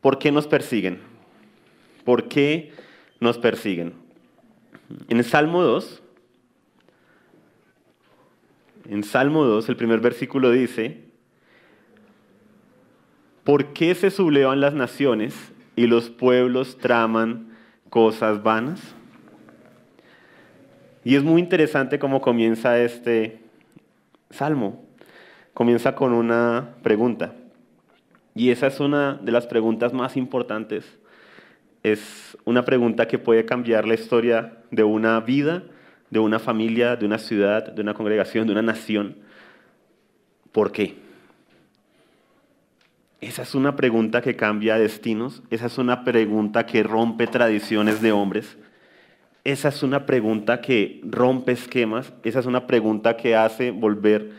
¿Por qué nos persiguen? ¿Por qué nos persiguen? En el Salmo 2, en Salmo 2, el primer versículo dice, ¿por qué se sublevan las naciones y los pueblos traman cosas vanas? Y es muy interesante cómo comienza este salmo. Comienza con una pregunta. Y esa es una de las preguntas más importantes. Es una pregunta que puede cambiar la historia de una vida, de una familia, de una ciudad, de una congregación, de una nación. ¿Por qué? Esa es una pregunta que cambia destinos, esa es una pregunta que rompe tradiciones de hombres, esa es una pregunta que rompe esquemas, esa es una pregunta que hace volver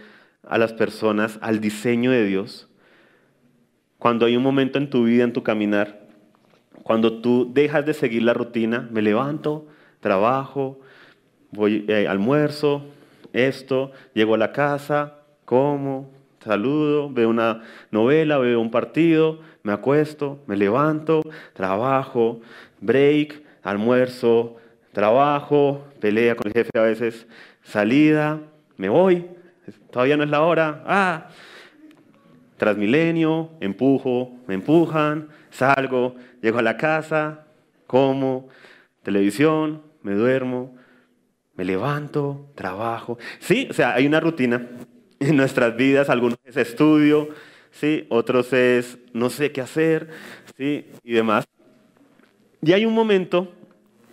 a las personas al diseño de Dios cuando hay un momento en tu vida, en tu caminar, cuando tú dejas de seguir la rutina, me levanto, trabajo, voy eh, almuerzo, esto, llego a la casa, como, saludo, veo una novela, veo un partido, me acuesto, me levanto, trabajo, break, almuerzo, trabajo, pelea con el jefe a veces, salida, me voy, todavía no es la hora, ah, Transmilenio, empujo, me empujan, salgo, llego a la casa, como, televisión, me duermo, me levanto, trabajo. Sí, o sea, hay una rutina en nuestras vidas, algunos es estudio, sí, otros es no sé qué hacer, sí, y demás. Y hay un momento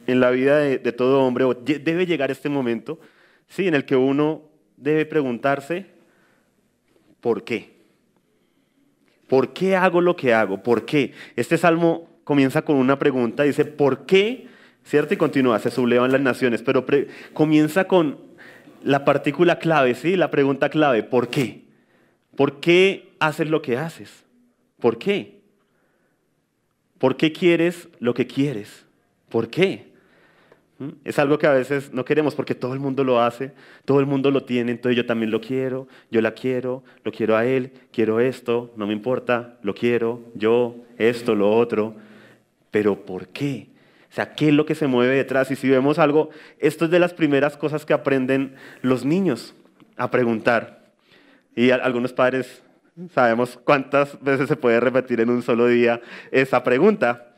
en la vida de, todo hombre, o debe llegar este momento, sí, en el que uno debe preguntarse, ¿por qué? ¿Por qué hago lo que hago? ¿Por qué? Este salmo comienza con una pregunta, dice, ¿por qué? ¿Cierto? Y continúa, se sublevan las naciones, pero comienza con la partícula clave, ¿sí? La pregunta clave, ¿por qué? ¿Por qué haces lo que haces? ¿Por qué? ¿Por qué quieres lo que quieres? ¿Por qué? Es algo que a veces no queremos porque todo el mundo lo hace, todo el mundo lo tiene, entonces yo también lo quiero, yo la quiero, lo quiero a él, quiero esto, no me importa, lo quiero, yo, esto, lo otro. Pero ¿por qué? O sea, ¿qué es lo que se mueve detrás? Y si vemos algo, esto es de las primeras cosas que aprenden los niños a preguntar. Y algunos padres sabemos cuántas veces se puede repetir en un solo día esa pregunta.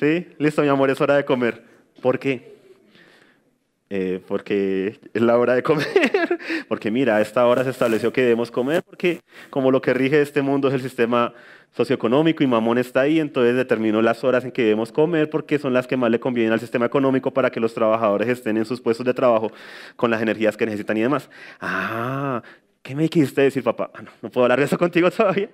¿Sí? Listo, mi amor, es hora de comer. ¿Por qué? Eh, porque es la hora de comer, porque mira, a esta hora se estableció que debemos comer, porque como lo que rige este mundo es el sistema socioeconómico y Mamón está ahí, entonces determinó las horas en que debemos comer, porque son las que más le convienen al sistema económico para que los trabajadores estén en sus puestos de trabajo con las energías que necesitan y demás. Ah, ¿qué me quisiste decir, papá? Ah, no puedo hablar de eso contigo todavía,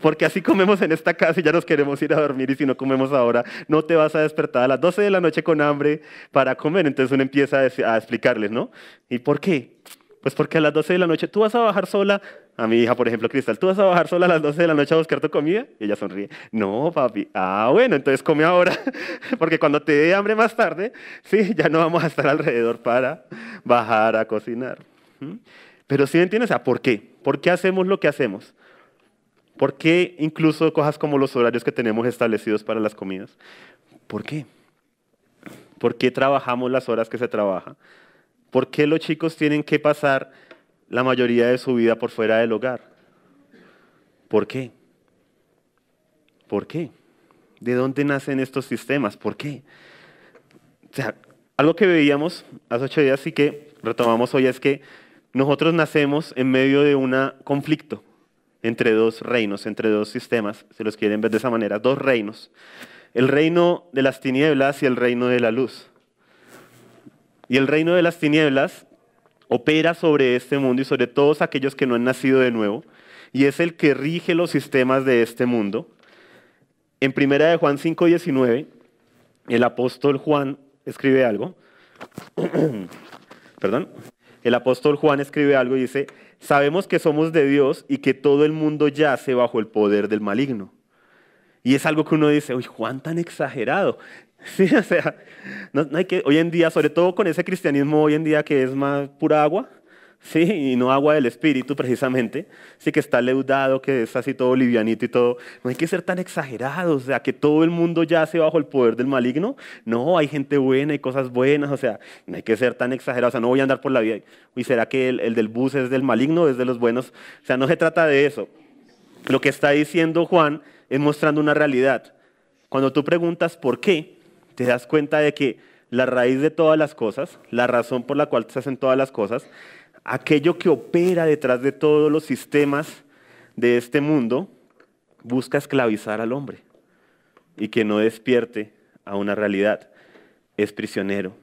porque así comemos en esta casa y ya nos queremos ir a dormir y si no comemos ahora, no te vas a despertar a las 12 de la noche con hambre para comer. Entonces uno empieza a explicarles, ¿no? ¿Y por qué? Pues porque a las 12 de la noche tú vas a bajar sola, a mi hija, por ejemplo, Cristal, tú vas a bajar sola a las 12 de la noche a buscar tu comida. Y ella sonríe. No, papi. Ah, bueno, entonces come ahora, porque cuando te dé hambre más tarde, sí, ya no vamos a estar alrededor para bajar a cocinar. ¿Mm? Pero sí entiendes, a ¿por qué? ¿Por qué hacemos lo que hacemos? ¿Por qué incluso cosas como los horarios que tenemos establecidos para las comidas? ¿Por qué? ¿Por qué trabajamos las horas que se trabaja? ¿Por qué los chicos tienen que pasar la mayoría de su vida por fuera del hogar? ¿Por qué? ¿Por qué? ¿De dónde nacen estos sistemas? ¿Por qué? O sea, algo que veíamos hace ocho días y que retomamos hoy es que nosotros nacemos en medio de un conflicto, entre dos reinos, entre dos sistemas, se los quieren ver de esa manera, dos reinos. El reino de las tinieblas y el reino de la luz. Y el reino de las tinieblas opera sobre este mundo y sobre todos aquellos que no han nacido de nuevo, y es el que rige los sistemas de este mundo. En primera de Juan 5:19, el apóstol Juan escribe algo. Perdón. El apóstol Juan escribe algo y dice, sabemos que somos de Dios y que todo el mundo yace bajo el poder del maligno. Y es algo que uno dice, uy, Juan tan exagerado. Sí, o sea, no hay que, hoy en día, sobre todo con ese cristianismo hoy en día que es más pura agua, ¿sí? Y no agua del espíritu precisamente, sí que está leudado, que es así todo livianito y todo. No hay que ser tan exagerados, o sea, que todo el mundo ya yace bajo el poder del maligno. No, hay gente buena, hay cosas buenas, o sea, no hay que ser tan exagerados, o sea, no voy a andar por la vida. ¿Y será que el, del bus es del maligno, o es de los buenos? O sea, no se trata de eso. Lo que está diciendo Juan es mostrando una realidad. Cuando tú preguntas por qué, te das cuenta de que la raíz de todas las cosas, la razón por la cual se hacen todas las cosas, aquello que opera detrás de todos los sistemas de este mundo, busca esclavizar al hombre y que no despierte a una realidad. Es prisionero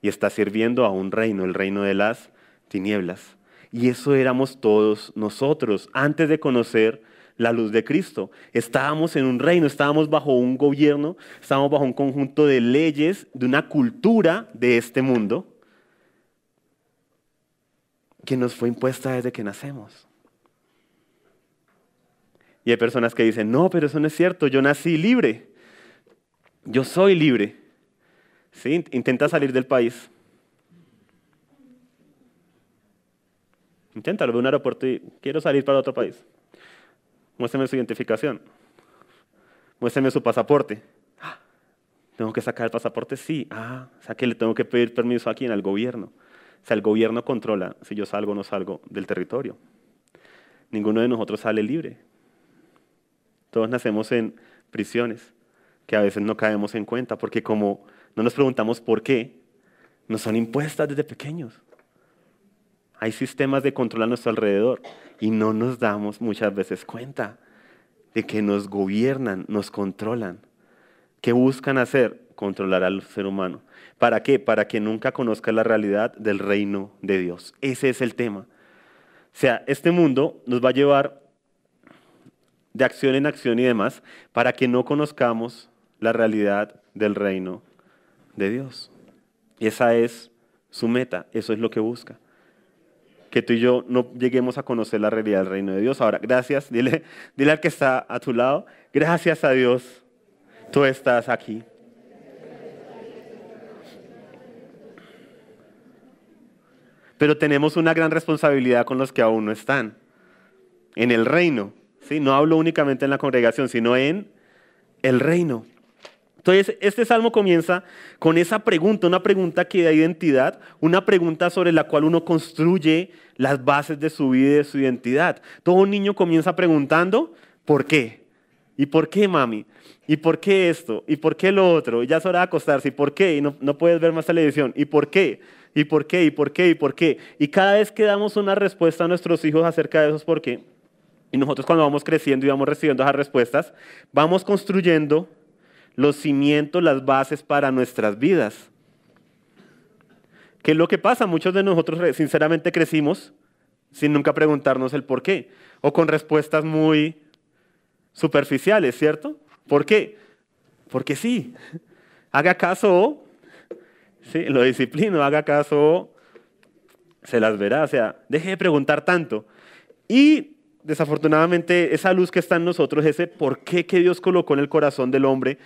y está sirviendo a un reino, el reino de las tinieblas. Y eso éramos todos nosotros antes de conocer la luz de Cristo. Estábamos en un reino, estábamos bajo un gobierno, estábamos bajo un conjunto de leyes, de una cultura de este mundo que nos fue impuesta desde que nacemos. Y hay personas que dicen, no, pero eso no es cierto, yo nací libre, yo soy libre. ¿Sí? Intenta salir del país. intenta ve a un aeropuerto y quiero salir para otro país. Muéstrame su identificación. Muéstrame su pasaporte. Ah, ¿Tengo que sacar el pasaporte? Sí. Ah, o sea que le tengo que pedir permiso aquí en el gobierno. O sea, el gobierno controla si yo salgo o no salgo del territorio. Ninguno de nosotros sale libre. Todos nacemos en prisiones que a veces no caemos en cuenta porque como no nos preguntamos por qué, nos son impuestas desde pequeños. Hay sistemas de control a nuestro alrededor y no nos damos muchas veces cuenta de que nos gobiernan, nos controlan. ¿Qué buscan hacer? controlar al ser humano. ¿Para qué? Para que nunca conozca la realidad del reino de Dios. Ese es el tema. O sea, este mundo nos va a llevar de acción en acción y demás para que no conozcamos la realidad del reino de Dios. Y esa es su meta, eso es lo que busca. Que tú y yo no lleguemos a conocer la realidad del reino de Dios. Ahora, gracias, dile, dile al que está a tu lado, gracias a Dios, tú estás aquí. pero tenemos una gran responsabilidad con los que aún no están en el reino. No hablo únicamente en la congregación, sino en el reino. Entonces, este salmo comienza con esa pregunta, una pregunta que da identidad, una pregunta sobre la cual uno construye las bases de su vida y de su identidad. Todo niño comienza preguntando, ¿por qué? ¿Y por qué, mami? ¿Y por qué esto? ¿Y por qué lo otro? ya es hora de acostarse. ¿Y por qué? no, no puedes ver más televisión. ¿Y por qué? ¿Y por qué? ¿Y por qué? ¿Y por qué? Y cada vez que damos una respuesta a nuestros hijos acerca de esos por qué, y nosotros cuando vamos creciendo y vamos recibiendo esas respuestas, vamos construyendo los cimientos, las bases para nuestras vidas. ¿Qué es lo que pasa? Muchos de nosotros sinceramente crecimos sin nunca preguntarnos el por qué, o con respuestas muy superficiales, ¿cierto? ¿Por qué? Porque sí. Haga caso o ¿sí? Lo disciplino, haga caso, se las verá, o sea, deje de preguntar tanto. Y desafortunadamente esa luz que está en nosotros, ese por qué que Dios colocó en el corazón del hombre,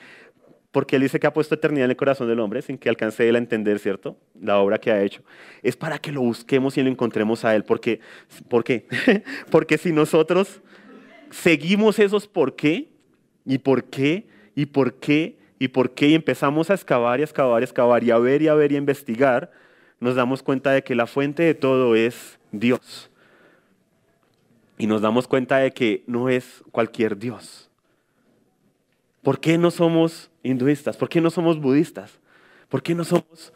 porque Él dice que ha puesto eternidad en el corazón del hombre, sin que alcance Él a entender, ¿cierto? La obra que ha hecho. Es para que lo busquemos y lo encontremos a Él. Porque, ¿Por qué? porque si nosotros seguimos esos por qué, y por qué, y por qué, y por qué, empezamos a excavar y excavar y a excavar y a ver y a ver y a investigar, nos damos cuenta de que la fuente de todo es Dios. Y nos damos cuenta de que no es cualquier Dios. ¿Por qué no somos hinduistas? ¿Por qué no somos budistas? ¿Por qué no somos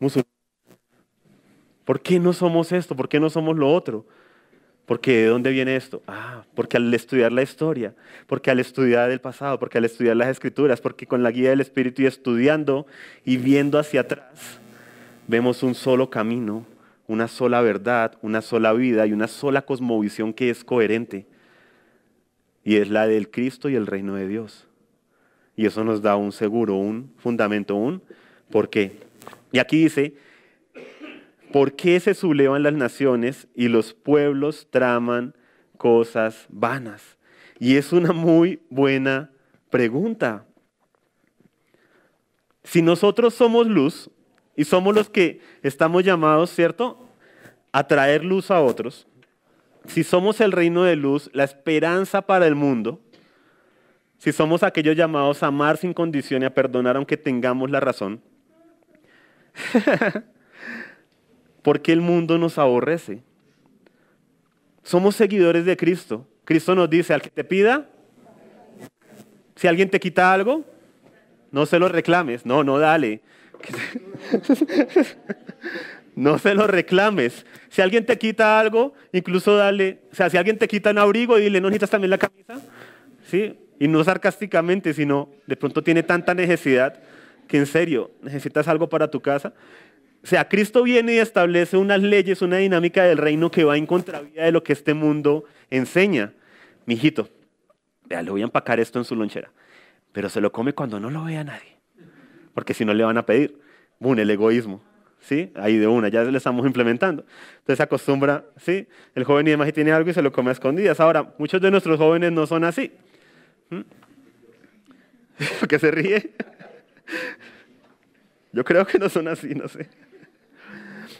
musulmanes? ¿Por qué no somos esto? ¿Por qué no somos lo otro? Porque ¿de dónde viene esto? Ah, porque al estudiar la historia, porque al estudiar el pasado, porque al estudiar las escrituras, porque con la guía del Espíritu y estudiando y viendo hacia atrás, vemos un solo camino, una sola verdad, una sola vida y una sola cosmovisión que es coherente. Y es la del Cristo y el reino de Dios. Y eso nos da un seguro, un fundamento, un por Y aquí dice, ¿Por qué se sublevan las naciones y los pueblos traman cosas vanas? Y es una muy buena pregunta. Si nosotros somos luz y somos los que estamos llamados, ¿cierto?, a traer luz a otros, si somos el reino de luz, la esperanza para el mundo, si somos aquellos llamados a amar sin condición y a perdonar aunque tengamos la razón, porque el mundo nos aborrece. Somos seguidores de Cristo. Cristo nos dice, al que te pida, si alguien te quita algo, no se lo reclames, no, no dale. no se lo reclames. Si alguien te quita algo, incluso dale, o sea, si alguien te quita un abrigo, dile, ¿no necesitas también la camisa? ¿Sí? Y no sarcásticamente, sino de pronto tiene tanta necesidad que en serio necesitas algo para tu casa o sea, Cristo viene y establece unas leyes, una dinámica del reino que va en contravía de lo que este mundo enseña. Mijito, vea, le voy a empacar esto en su lonchera, pero se lo come cuando no lo vea nadie, porque si no le van a pedir. un el egoísmo. ¿Sí? Ahí de una, ya le estamos implementando. Entonces se acostumbra, ¿sí? El joven y demás y tiene algo y se lo come a escondidas. Ahora, muchos de nuestros jóvenes no son así. ¿Mm? ¿Por qué se ríe? Yo creo que no son así, no sé.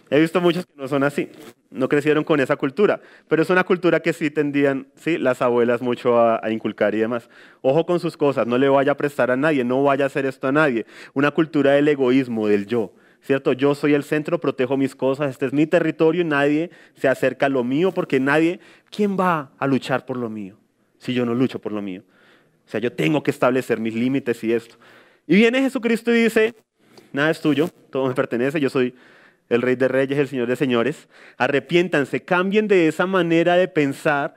He visto muchos que no son así, no crecieron con esa cultura, pero es una cultura que sí tendían ¿sí? las abuelas mucho a, a, inculcar y demás. Ojo con sus cosas, no le vaya a prestar a nadie, no vaya a hacer esto a nadie. Una cultura del egoísmo, del yo. ¿Cierto? Yo soy el centro, protejo mis cosas, este es mi territorio y nadie se acerca a lo mío porque nadie, ¿quién va a luchar por lo mío si yo no lucho por lo mío? O sea, yo tengo que establecer mis límites y esto. Y viene Jesucristo y dice, nada es tuyo, todo me pertenece, yo soy el Rey de Reyes, el Señor de Señores. Arrepiéntanse, cambien de esa manera de pensar.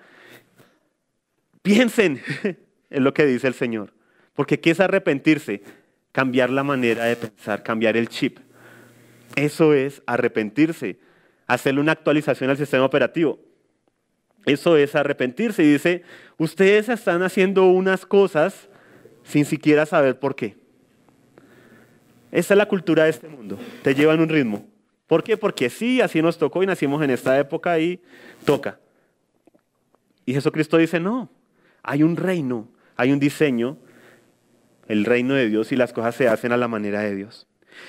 Piensen, en lo que dice el Señor. Porque ¿qué es arrepentirse? Cambiar la manera de pensar, cambiar el chip. Eso es arrepentirse, hacerle una actualización al sistema operativo. Eso es arrepentirse. Y dice, ustedes están haciendo unas cosas sin siquiera saber por qué. Esa es la cultura de este mundo. Te llevan un ritmo. ¿Por qué? Porque sí, así nos tocó y nacimos en esta época y toca. Y Jesucristo dice, no, hay un reino, hay un diseño, el reino de Dios y las cosas se hacen a la manera de Dios.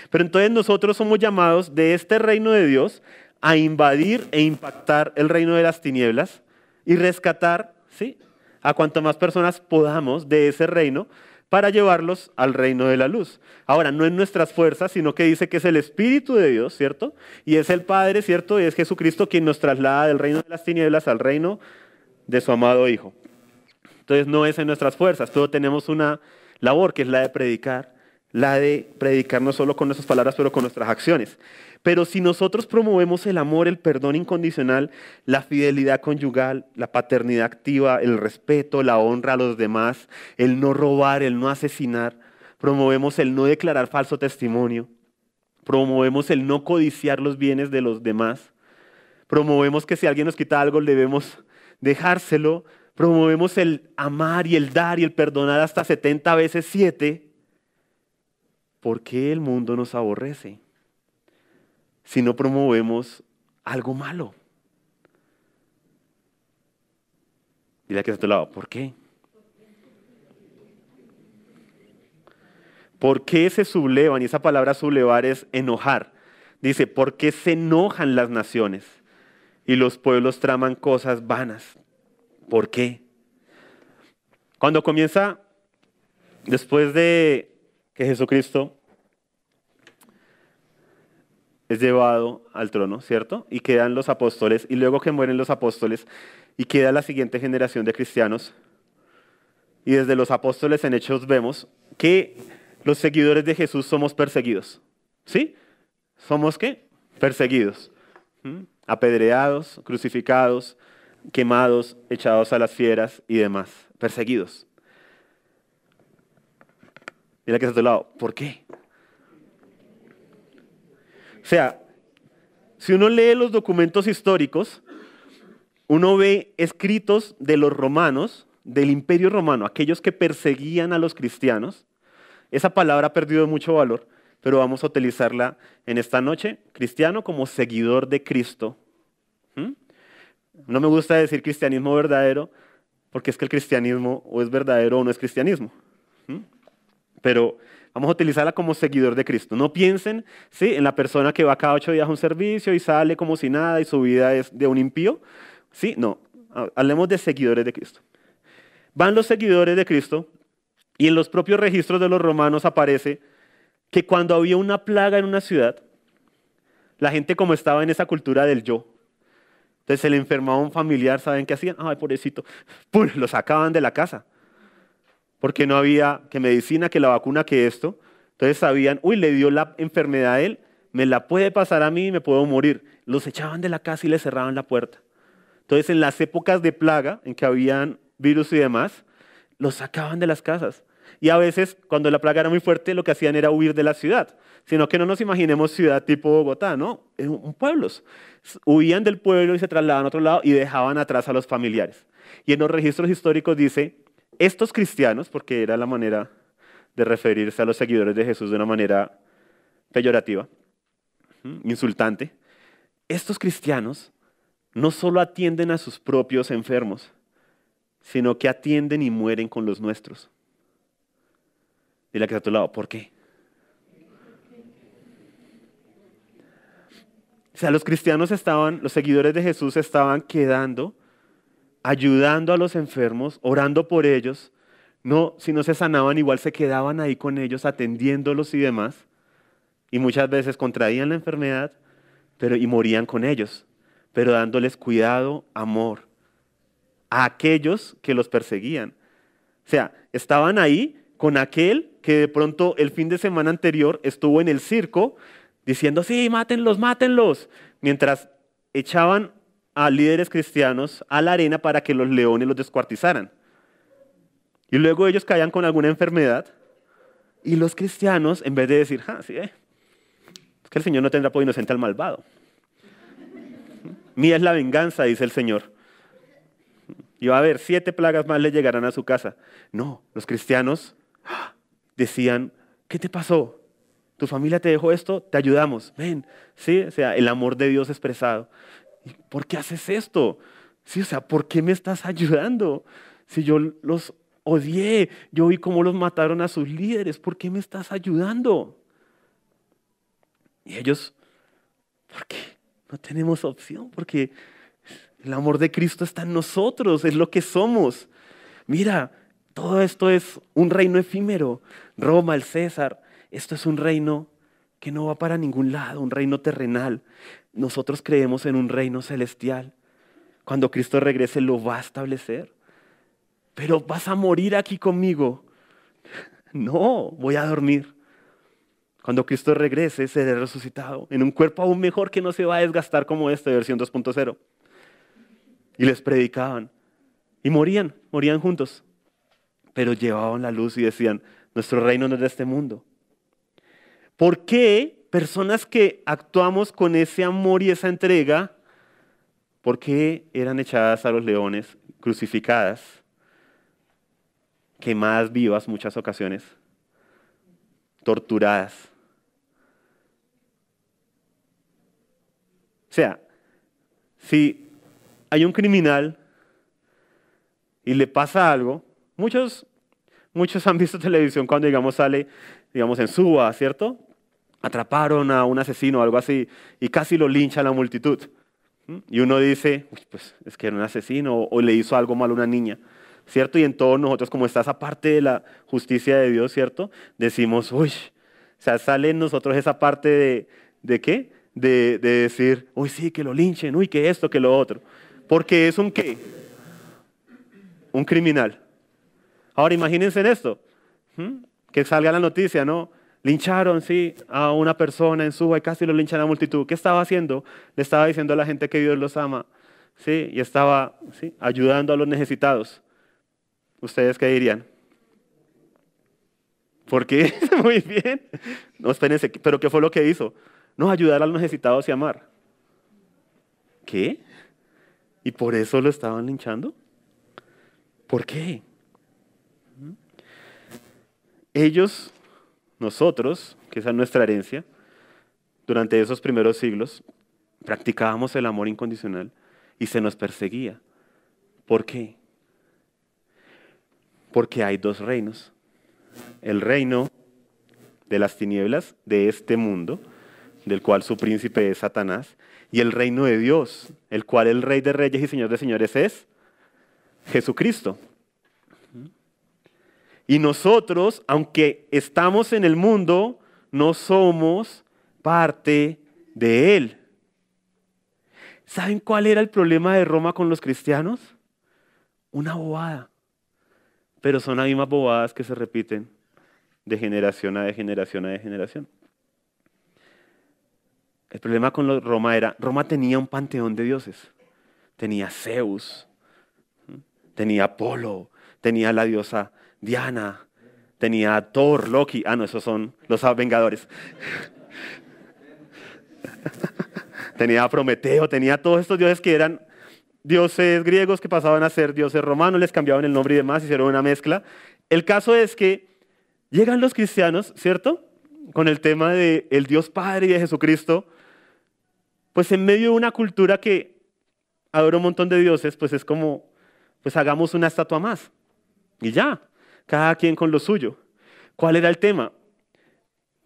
Pero entonces nosotros somos llamados de este reino de Dios a invadir e impactar el reino de las tinieblas y rescatar, ¿sí? A cuanto más personas podamos de ese reino para llevarlos al reino de la luz. Ahora, no en nuestras fuerzas, sino que dice que es el Espíritu de Dios, ¿cierto? Y es el Padre, ¿cierto? Y es Jesucristo quien nos traslada del reino de las tinieblas al reino de su amado Hijo. Entonces, no es en nuestras fuerzas, Todos tenemos una labor que es la de predicar la de predicar no solo con nuestras palabras, pero con nuestras acciones. Pero si nosotros promovemos el amor, el perdón incondicional, la fidelidad conyugal, la paternidad activa, el respeto, la honra a los demás, el no robar, el no asesinar, promovemos el no declarar falso testimonio, promovemos el no codiciar los bienes de los demás, promovemos que si alguien nos quita algo debemos dejárselo, promovemos el amar y el dar y el perdonar hasta 70 veces 7 ¿por qué el mundo nos aborrece si no promovemos algo malo? Dile que está a tu lado, ¿por qué? ¿Por qué se sublevan? Y esa palabra sublevar es enojar. Dice, ¿por qué se enojan las naciones? Y los pueblos traman cosas vanas. ¿Por qué? Cuando comienza, después de que Jesucristo es llevado al trono, ¿cierto? Y quedan los apóstoles, y luego que mueren los apóstoles, y queda la siguiente generación de cristianos. Y desde los apóstoles en Hechos vemos que los seguidores de Jesús somos perseguidos, ¿sí? ¿Somos qué? Perseguidos, ¿Mm? apedreados, crucificados, quemados, echados a las fieras y demás, perseguidos la que está a lado, ¿por qué? O sea, si uno lee los documentos históricos, uno ve escritos de los romanos, del imperio romano, aquellos que perseguían a los cristianos. Esa palabra ha perdido mucho valor, pero vamos a utilizarla en esta noche, cristiano como seguidor de Cristo. ¿Mm? No me gusta decir cristianismo verdadero, porque es que el cristianismo o es verdadero o no es cristianismo. ¿Mm? Pero vamos a utilizarla como seguidor de Cristo. No piensen ¿sí? en la persona que va cada ocho días a un servicio y sale como si nada y su vida es de un impío. ¿sí? No, hablemos de seguidores de Cristo. Van los seguidores de Cristo y en los propios registros de los romanos aparece que cuando había una plaga en una ciudad, la gente como estaba en esa cultura del yo, entonces se le enfermaba un familiar, ¿saben qué hacían? Ay, pobrecito, ¡Pum! lo sacaban de la casa porque no había que medicina, que la vacuna, que esto. Entonces sabían, uy, le dio la enfermedad a él, me la puede pasar a mí y me puedo morir. Los echaban de la casa y le cerraban la puerta. Entonces en las épocas de plaga, en que habían virus y demás, los sacaban de las casas. Y a veces, cuando la plaga era muy fuerte, lo que hacían era huir de la ciudad. Sino que no nos imaginemos ciudad tipo Bogotá, ¿no? En eh, pueblos. Huían del pueblo y se trasladaban a otro lado y dejaban atrás a los familiares. Y en los registros históricos dice estos cristianos, porque era la manera de referirse a los seguidores de Jesús de una manera peyorativa, insultante, estos cristianos no solo atienden a sus propios enfermos, sino que atienden y mueren con los nuestros. Dile la que está a tu lado, ¿por qué? O sea, los cristianos estaban, los seguidores de Jesús estaban quedando ayudando a los enfermos, orando por ellos. No, si no se sanaban, igual se quedaban ahí con ellos, atendiéndolos y demás. Y muchas veces contraían la enfermedad pero, y morían con ellos, pero dándoles cuidado, amor a aquellos que los perseguían. O sea, estaban ahí con aquel que de pronto el fin de semana anterior estuvo en el circo diciendo, sí, mátenlos, mátenlos, mientras echaban a líderes cristianos a la arena para que los leones los descuartizaran. Y luego ellos caían con alguna enfermedad y los cristianos, en vez de decir, ah, eh, es que el Señor no tendrá por inocente al malvado. Mía es la venganza, dice el Señor. Y va a haber siete plagas más le llegarán a su casa. No, los cristianos ¡ah! decían, ¿qué te pasó? ¿Tu familia te dejó esto? Te ayudamos. Ven, sí, o sea, el amor de Dios expresado. ¿por qué haces esto? Sí, o sea, ¿por qué me estás ayudando? Si yo los odié, yo vi cómo los mataron a sus líderes, ¿por qué me estás ayudando? Y ellos, ¿por qué? No tenemos opción, porque el amor de Cristo está en nosotros, es lo que somos. Mira, todo esto es un reino efímero. Roma, el César, esto es un reino que no va para ningún lado, un reino terrenal. Nosotros creemos en un reino celestial. Cuando Cristo regrese lo va a establecer. Pero vas a morir aquí conmigo. No, voy a dormir. Cuando Cristo regrese, seré resucitado en un cuerpo aún mejor que no se va a desgastar como este, versión 2.0. Y les predicaban. Y morían, morían juntos. Pero llevaban la luz y decían, nuestro reino no es de este mundo. ¿Por qué personas que actuamos con ese amor y esa entrega, ¿por qué eran echadas a los leones, crucificadas, quemadas vivas muchas ocasiones, torturadas? O sea, si hay un criminal y le pasa algo, muchos, muchos han visto televisión cuando, digamos, sale, digamos, en Suba, ¿cierto? atraparon a un asesino o algo así y casi lo lincha la multitud. Y uno dice, pues es que era un asesino o le hizo algo mal a una niña. ¿Cierto? Y en todos nosotros, como está esa parte de la justicia de Dios, ¿cierto? Decimos, uy, o sea, sale en nosotros esa parte de, ¿de qué? De, decir, uy, sí, que lo linchen, uy, que esto, que lo otro. Porque es un qué? Un criminal. Ahora imagínense en esto, que salga la noticia, ¿no? Lincharon, sí, a una persona en su y casi lo lincha a la multitud. ¿Qué estaba haciendo? Le estaba diciendo a la gente que Dios los ama, sí, y estaba ayudando a los necesitados. ¿Ustedes qué dirían? ¿Por qué? Muy bien. No, espérense, ¿pero qué fue lo que hizo? No, ayudar a los necesitados y amar. ¿Qué? ¿Y por eso lo estaban linchando? ¿Por qué? Ellos nosotros, que esa es nuestra herencia, durante esos primeros siglos, practicábamos el amor incondicional y se nos perseguía. ¿Por qué? Porque hay dos reinos. El reino de las tinieblas de este mundo, del cual su príncipe es Satanás, y el reino de Dios, el cual el Rey de Reyes y Señor de Señores es Jesucristo. Y nosotros, aunque estamos en el mundo, no somos parte de él. ¿Saben cuál era el problema de Roma con los cristianos? Una bobada. Pero son las mismas bobadas que se repiten de generación a generación a de generación. El problema con Roma era, Roma tenía un panteón de dioses. Tenía Zeus, tenía Apolo, tenía la diosa Diana, tenía a Thor, Loki. Ah, no, esos son los Vengadores. tenía a Prometeo, tenía a todos estos dioses que eran dioses griegos que pasaban a ser dioses romanos, les cambiaban el nombre y demás, hicieron una mezcla. El caso es que llegan los cristianos, ¿cierto? Con el tema de el Dios Padre y de Jesucristo, pues en medio de una cultura que adora un montón de dioses, pues es como, pues hagamos una estatua más. Y ya, cada quien con lo suyo. ¿Cuál era el tema?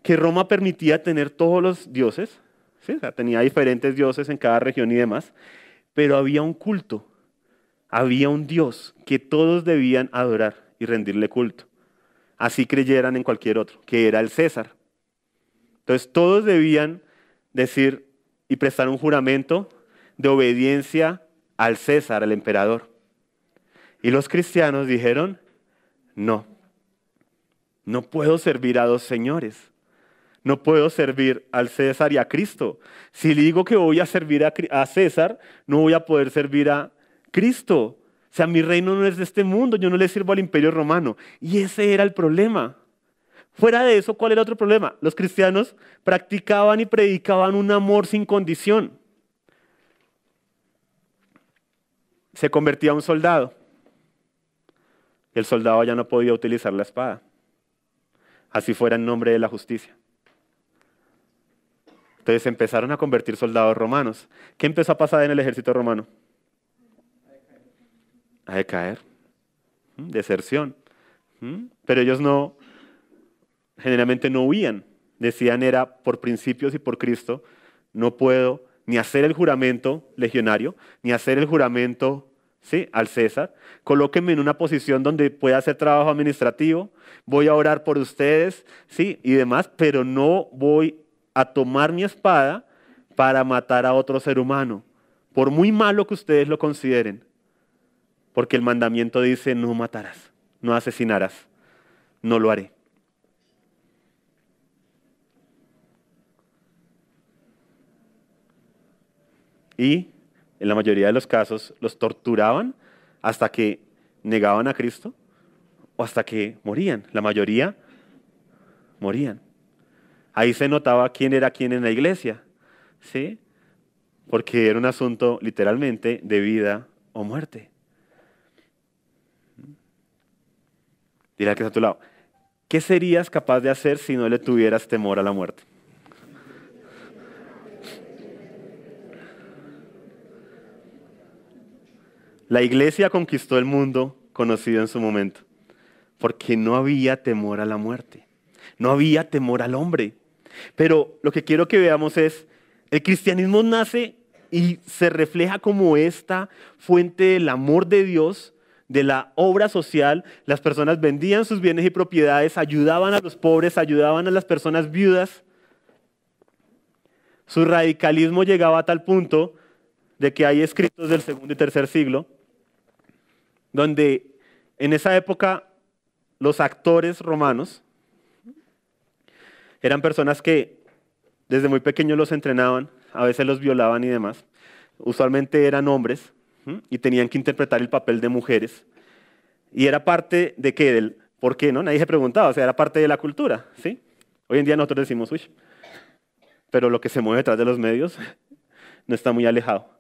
Que Roma permitía tener todos los dioses, tenía diferentes dioses en cada región y demás, pero había un culto, había un dios que todos debían adorar y rendirle culto, así creyeran en cualquier otro, que era el César. Entonces todos debían decir y prestar un juramento de obediencia al César, al emperador. Y los cristianos dijeron, no. No puedo servir a dos señores. No puedo servir al César y a Cristo. Si le digo que voy a servir a, César, no voy a poder servir a Cristo. O sea, mi reino no es de este mundo, yo no le sirvo al imperio romano. Y ese era el problema. Fuera de eso, ¿cuál era otro problema? Los cristianos practicaban y predicaban un amor sin condición. Se convertía un soldado, el soldado ya no podía utilizar la espada, así fuera en nombre de la justicia. Entonces empezaron a convertir soldados romanos. ¿Qué empezó a pasar en el ejército romano? A decaer. Mm, deserción. Mm, pero ellos no, generalmente no huían. Decían era por principios y por Cristo, no puedo ni hacer el juramento legionario, ni hacer el juramento ¿sí? al César, colóquenme en una posición donde pueda hacer trabajo administrativo, voy a orar por ustedes ¿sí? y demás, pero no voy a tomar mi espada para matar a otro ser humano, por muy malo que ustedes lo consideren, porque el mandamiento dice no matarás, no asesinarás, no lo haré. Y en la mayoría de los casos los torturaban hasta que negaban a Cristo o hasta que morían. La mayoría morían. Ahí se notaba quién era quién en la iglesia, ¿sí? Porque era un asunto literalmente de vida o muerte. Dirá al que está a tu lado, ¿qué serías capaz de hacer si no le tuvieras temor a la muerte? La iglesia conquistó el mundo conocido en su momento, porque no había temor a la muerte, no había temor al hombre. Pero lo que quiero que veamos es, el cristianismo nace y se refleja como esta fuente del amor de Dios, de la obra social. Las personas vendían sus bienes y propiedades, ayudaban a los pobres, ayudaban a las personas viudas. Su radicalismo llegaba a tal punto de que hay escritos del segundo y tercer siglo donde en esa época los actores romanos eran personas que desde muy pequeños los entrenaban, a veces los violaban y demás. Usualmente eran hombres y tenían que interpretar el papel de mujeres. Y era parte de qué, del por qué, ¿no? Nadie se preguntaba, o sea, era parte de la cultura, ¿sí? Hoy en día nosotros decimos, uy, pero lo que se mueve detrás de los medios no está muy alejado.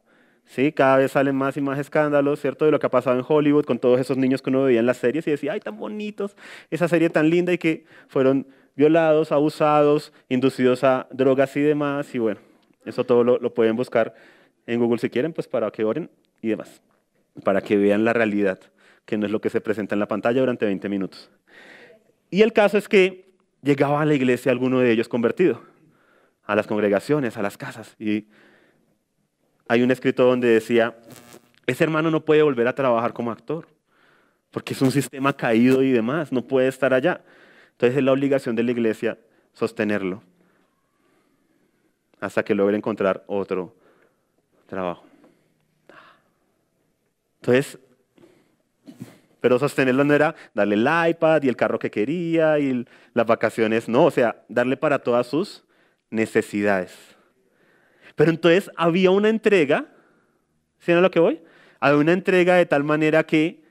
¿sí? Cada vez salen más y más escándalos, ¿cierto? De lo que ha pasado en Hollywood con todos esos niños que uno veía en las series y decía, ay, tan bonitos, esa serie tan linda y que fueron violados, abusados, inducidos a drogas y demás. Y bueno, eso todo lo, pueden buscar en Google si quieren, pues para que oren y demás, para que vean la realidad, que no es lo que se presenta en la pantalla durante 20 minutos. Y el caso es que llegaba a la iglesia alguno de ellos convertido, a las congregaciones, a las casas, y hay un escrito donde decía, ese hermano no puede volver a trabajar como actor, porque es un sistema caído y demás, no puede estar allá. Entonces es la obligación de la iglesia sostenerlo hasta que logre encontrar otro trabajo. Entonces, pero sostenerlo no era darle el iPad y el carro que quería y las vacaciones, no, o sea, darle para todas sus necesidades. Pero entonces había una entrega, ¿sí a lo que voy? Había una entrega de tal manera que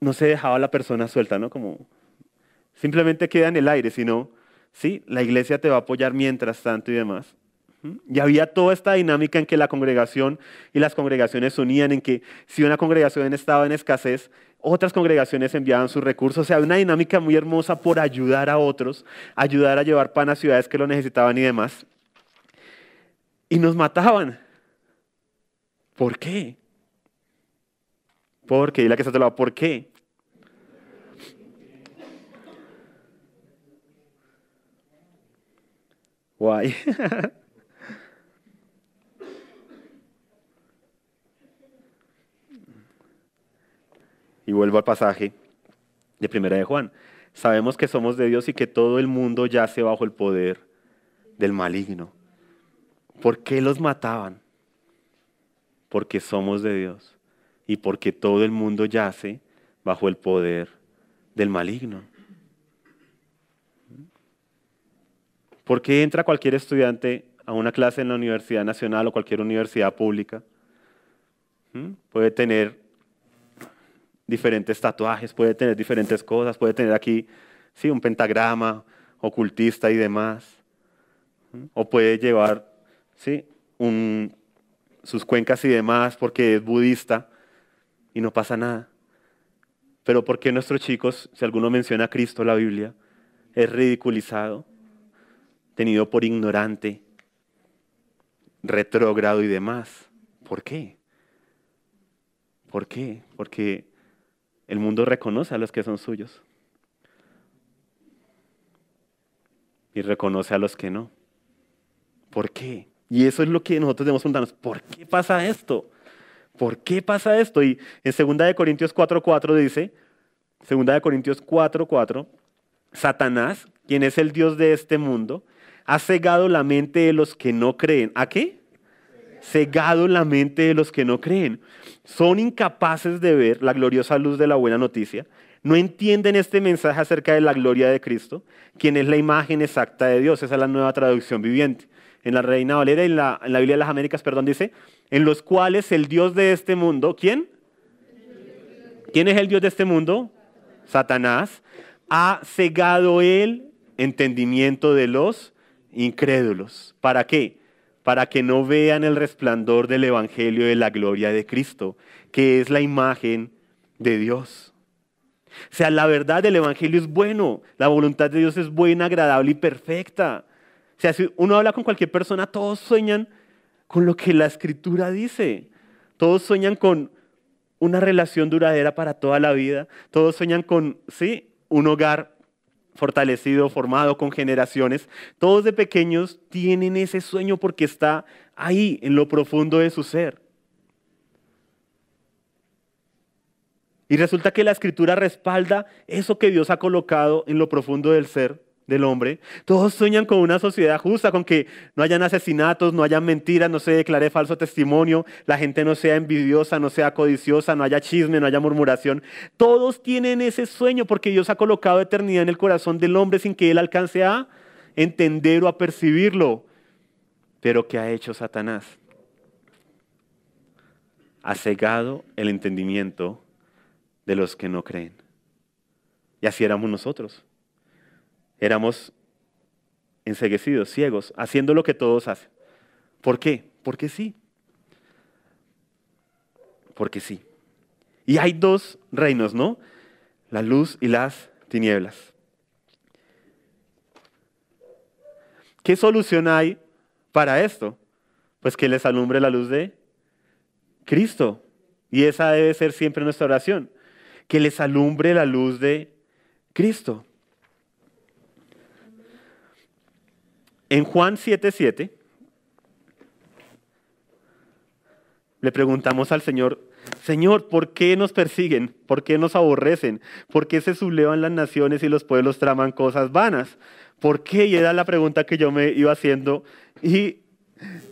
no se dejaba la persona suelta, ¿no? Como simplemente queda en el aire, sino, sí, la iglesia te va a apoyar mientras tanto y demás. Y había toda esta dinámica en que la congregación y las congregaciones se unían, en que si una congregación estaba en escasez, otras congregaciones enviaban sus recursos. O sea, una dinámica muy hermosa por ayudar a otros, ayudar a llevar pan a ciudades que lo necesitaban y demás y nos mataban. ¿Por qué? Porque, dile a que está te ¿por qué? Guay. y vuelvo al pasaje de Primera de Juan. Sabemos que somos de Dios y que todo el mundo yace bajo el poder del maligno. ¿Por qué los mataban? Porque somos de Dios y porque todo el mundo yace bajo el poder del maligno. ¿Por qué entra cualquier estudiante a una clase en la Universidad Nacional o cualquier universidad pública? ¿Mm? Puede tener diferentes tatuajes, puede tener diferentes cosas, puede tener aquí sí, un pentagrama, ocultista y demás. ¿Mm? O puede llevar ¿sí? sus cuencas y demás porque es budista y no pasa nada. Pero ¿por qué nuestros chicos, si alguno menciona a Cristo la Biblia, es ridiculizado, tenido por ignorante, retrógrado y demás? ¿Por qué? ¿Por qué? Porque el mundo reconoce a los que son suyos y reconoce a los que no. ¿Por qué? Y eso es lo que nosotros debemos preguntarnos, ¿por qué pasa esto? ¿Por qué pasa esto? Y en 2 Corintios 4.4 dice, 2 Corintios 4.4, Satanás, quien es el Dios de este mundo, ha cegado la mente de los que no creen. ¿A qué? Cegado la mente de los que no creen. Son incapaces de ver la gloriosa luz de la buena noticia. No entienden este mensaje acerca de la gloria de Cristo, quien es la imagen exacta de Dios. Esa es la nueva traducción viviente en la Reina Valera y en la, en la Biblia de las Américas, perdón, dice, en los cuales el Dios de este mundo, ¿quién? ¿Quién es el Dios de este mundo? Satanás. Ha cegado el entendimiento de los incrédulos. ¿Para qué? Para que no vean el resplandor del Evangelio de la gloria de Cristo, que es la imagen de Dios. O sea, la verdad del Evangelio es bueno, la voluntad de Dios es buena, agradable y perfecta si uno habla con cualquier persona, todos sueñan con lo que la escritura dice. Todos sueñan con una relación duradera para toda la vida. Todos sueñan con, sí, un hogar fortalecido, formado con generaciones. Todos de pequeños tienen ese sueño porque está ahí, en lo profundo de su ser. Y resulta que la escritura respalda eso que Dios ha colocado en lo profundo del ser del hombre. Todos sueñan con una sociedad justa, con que no hayan asesinatos, no hayan mentiras, no se declare falso testimonio, la gente no sea envidiosa, no sea codiciosa, no haya chisme, no haya murmuración. Todos tienen ese sueño porque Dios ha colocado eternidad en el corazón del hombre sin que él alcance a entender o a percibirlo. Pero ¿qué ha hecho Satanás? Ha cegado el entendimiento de los que no creen. Y así éramos nosotros éramos enseguecidos, ciegos, haciendo lo que todos hacen. ¿Por qué? Porque sí. Porque sí. Y hay dos reinos, ¿no? La luz y las tinieblas. ¿Qué solución hay para esto? Pues que les alumbre la luz de Cristo. Y esa debe ser siempre nuestra oración. Que les alumbre la luz de Cristo. En Juan 7:7 7, le preguntamos al Señor, Señor, ¿por qué nos persiguen? ¿Por qué nos aborrecen? ¿Por qué se sublevan las naciones y los pueblos traman cosas vanas? ¿Por qué? Y era la pregunta que yo me iba haciendo y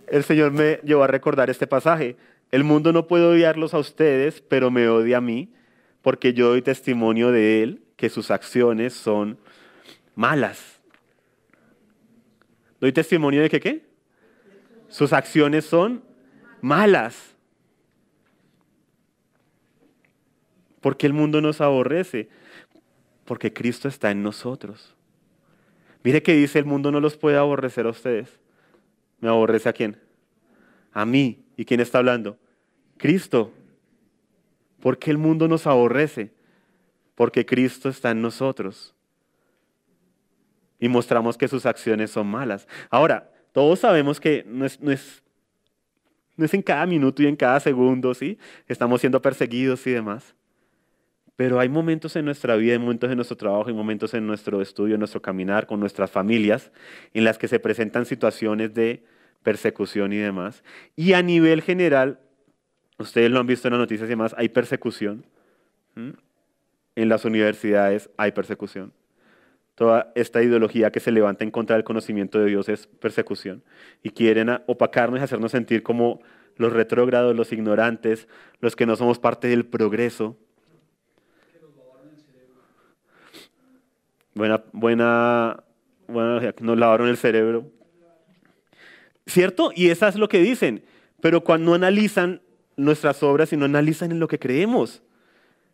el Señor me llevó a recordar este pasaje. El mundo no puede odiarlos a ustedes, pero me odia a mí, porque yo doy testimonio de Él, que sus acciones son malas. Doy testimonio de que qué? Sus acciones son malas. Porque el mundo nos aborrece. Porque Cristo está en nosotros. Mire que dice, el mundo no los puede aborrecer a ustedes. ¿Me aborrece a quién? A mí. ¿Y quién está hablando? Cristo. Porque el mundo nos aborrece? Porque Cristo está en nosotros y mostramos que sus acciones son malas. Ahora, todos sabemos que no es, no es, en cada minuto y en cada segundo, ¿sí? Estamos siendo perseguidos y demás. Pero hay momentos en nuestra vida, en momentos en nuestro trabajo, hay momentos en nuestro estudio, en nuestro caminar con nuestras familias, en las que se presentan situaciones de persecución y demás. Y a nivel general, ustedes lo han visto en las noticias y demás, hay persecución. En las universidades hay persecución. Toda esta ideología que se levanta en contra del conocimiento de Dios es persecución y quieren opacarnos y hacernos sentir como los retrógrados, los ignorantes, los que no somos parte del progreso. Buena, buena, buena, nos lavaron el cerebro. ¿Cierto? Y eso es lo que dicen. Pero cuando analizan nuestras obras y no analizan en lo que creemos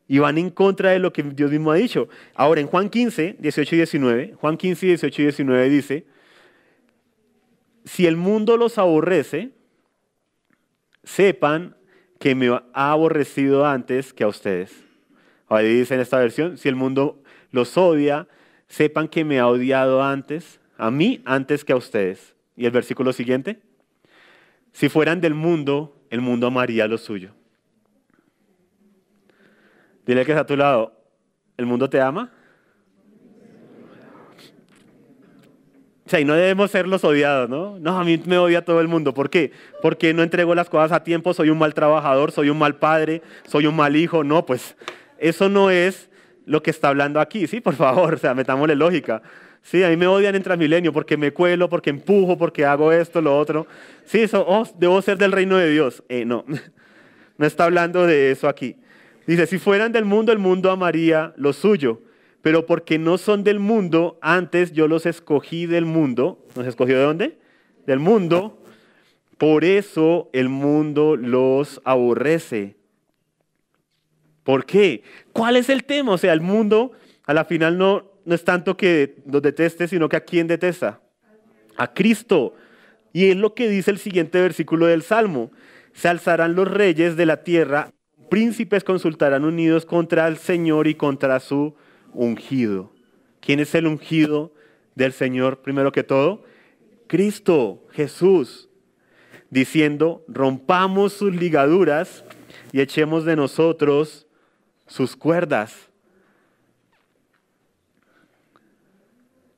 y van en contra de lo que Dios mismo ha dicho. Ahora, en Juan 15, 18 y 19, Juan 15, 18 y 19 dice, si el mundo los aborrece, sepan que me ha aborrecido antes que a ustedes. Ahí dice en esta versión, si el mundo los odia, sepan que me ha odiado antes, a mí antes que a ustedes. Y el versículo siguiente, si fueran del mundo, el mundo amaría lo suyo. Dile que está a tu lado. ¿El mundo te ama? O sea, y no debemos ser los odiados, ¿no? No, a mí me odia todo el mundo. ¿Por qué? Porque no entrego las cosas a tiempo, soy un mal trabajador, soy un mal padre, soy un mal hijo. No, pues eso no es lo que está hablando aquí, ¿sí? Por favor, o sea, metámosle lógica. Sí, a mí me odian en Transmilenio porque me cuelo, porque empujo, porque hago esto, lo otro. Sí, eso, oh, debo ser del reino de Dios. Eh, no, no está hablando de eso aquí. Dice, si fueran del mundo, el mundo amaría lo suyo, pero porque no son del mundo, antes yo los escogí del mundo. ¿Nos escogió de dónde? Del mundo. Por eso el mundo los aborrece. ¿Por qué? ¿Cuál es el tema? O sea, el mundo a la final no, no es tanto que los deteste, sino que a quién detesta. A Cristo. Y es lo que dice el siguiente versículo del Salmo. Se alzarán los reyes de la tierra príncipes consultarán unidos contra el Señor y contra su ungido. ¿Quién es el ungido del Señor primero que todo? Cristo, Jesús, diciendo, rompamos sus ligaduras y echemos de nosotros sus cuerdas.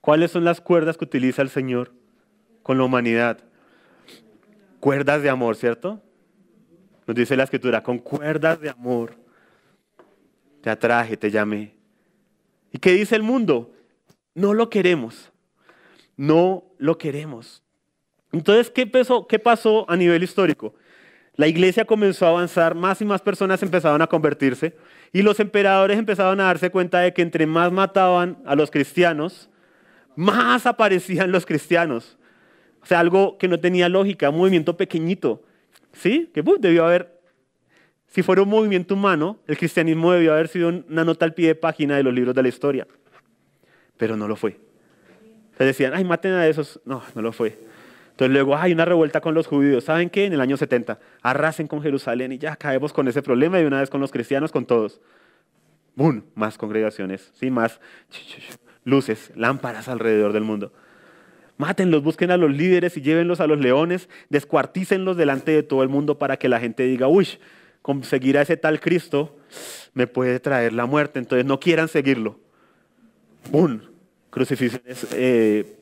¿Cuáles son las cuerdas que utiliza el Señor con la humanidad? Cuerdas de amor, ¿cierto? Nos dice la escritura, con cuerdas de amor te atraje, te llamé. ¿Y qué dice el mundo? No lo queremos. No lo queremos. Entonces, ¿qué, pasó, ¿qué pasó a nivel histórico? La iglesia comenzó a avanzar, más y más personas empezaron a convertirse y los emperadores empezaron a darse cuenta de que entre más mataban a los cristianos, más aparecían los cristianos. O sea, algo que no tenía lógica, un movimiento pequeñito. ¿Sí? Que debió haber, si fuera un movimiento humano, el cristianismo debió haber sido una nota al pie de página de los libros de la historia. Pero no lo fue. Se decían, ay, maten a esos. No, no lo fue. Entonces luego hay una revuelta con los judíos. ¿Saben qué? En el año 70 arrasen con Jerusalén y ya caemos con ese problema y una vez con los cristianos, con todos. ¡Bum! Más congregaciones, ¿sí? más luces, lámparas alrededor del mundo. Mátenlos, busquen a los líderes y llévenlos a los leones, descuartícenlos delante de todo el mundo para que la gente diga, uy, conseguir a ese tal Cristo me puede traer la muerte, entonces no quieran seguirlo. ¡Bum! Crucifixiones eh,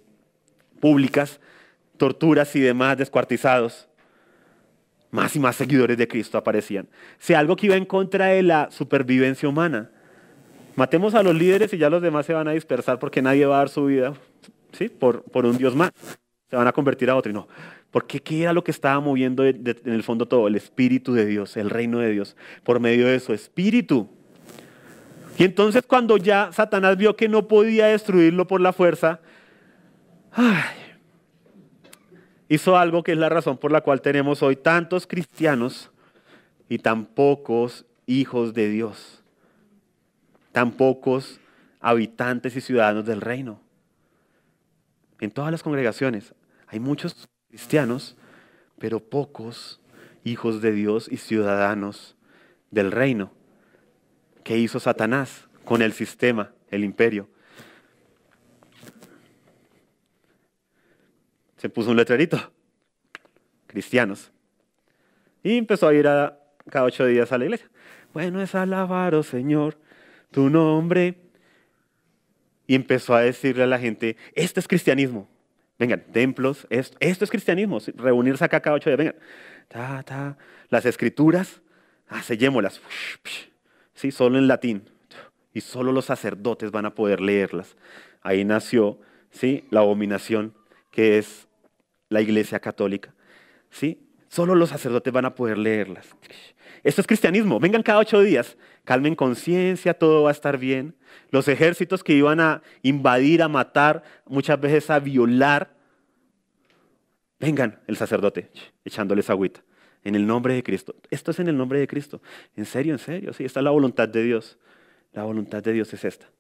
públicas, torturas y demás, descuartizados. Más y más seguidores de Cristo aparecían. Si algo que iba en contra de la supervivencia humana, matemos a los líderes y ya los demás se van a dispersar porque nadie va a dar su vida por, un Dios más. Se van a convertir a otro y no. Porque ¿qué era lo que estaba moviendo en el fondo todo? El Espíritu de Dios, el reino de Dios, por medio de su Espíritu. Y entonces cuando ya Satanás vio que no podía destruirlo por la fuerza, hizo algo que es la razón por la cual tenemos hoy tantos cristianos y tan pocos hijos de Dios, tan pocos habitantes y ciudadanos del reino en todas las congregaciones. Hay muchos cristianos, pero pocos hijos de Dios y ciudadanos del reino. ¿Qué hizo Satanás con el sistema, el imperio? Se puso un letrerito, cristianos. Y empezó a ir a, cada ocho días a la iglesia. Bueno es alabaros, Señor, tu nombre y empezó a decirle a la gente, esto es cristianismo. Vengan, templos, esto, es cristianismo, reunirse acá cada ocho días, vengan. Ta, ta. Las escrituras, ah, sellémoslas. Sí, solo en latín. Y solo los sacerdotes van a poder leerlas. Ahí nació ¿sí? la abominación que es la iglesia católica. ¿sí? Solo los sacerdotes van a poder leerlas. Esto es cristianismo, vengan cada ocho días calmen conciencia, todo va a estar bien. Los ejércitos que iban a invadir, a matar, muchas veces a violar, vengan, el sacerdote, echándoles agüita, en el nombre de Cristo. Esto es en el nombre de Cristo. En serio, en serio, sí, esta es la voluntad de Dios. La voluntad de Dios es esta.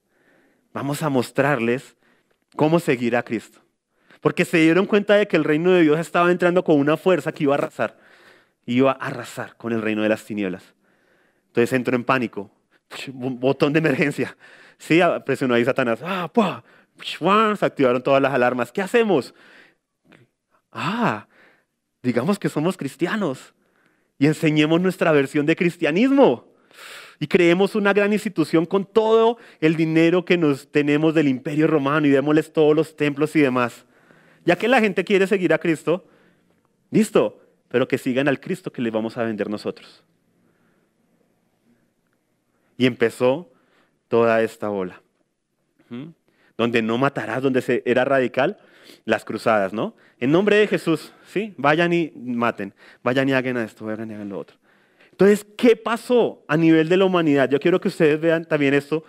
Vamos a mostrarles cómo seguir a Cristo. Porque se dieron cuenta de que el reino de Dios estaba entrando con una fuerza que iba a arrasar. Iba a arrasar con el reino de las tinieblas. Entonces entro en pánico. Botón de emergencia. Sí, ah, presionó ahí Satanás. ¡Ah, Se activaron todas las alarmas. ¿Qué hacemos? Ah, digamos que somos cristianos y enseñemos nuestra versión de cristianismo. Y creemos una gran institución con todo el dinero que nos tenemos del imperio romano y démosles todos los templos y demás. Ya que la gente quiere seguir a Cristo, listo, pero que sigan al Cristo que le vamos a vender nosotros. Y empezó toda esta ola. Donde no matarás, donde se, era radical, las cruzadas, ¿no? En nombre de Jesús, ¿sí? Vayan y maten, vayan y hagan esto, vayan y hagan lo otro. Entonces, ¿qué pasó a nivel de la humanidad? Yo quiero que ustedes vean también esto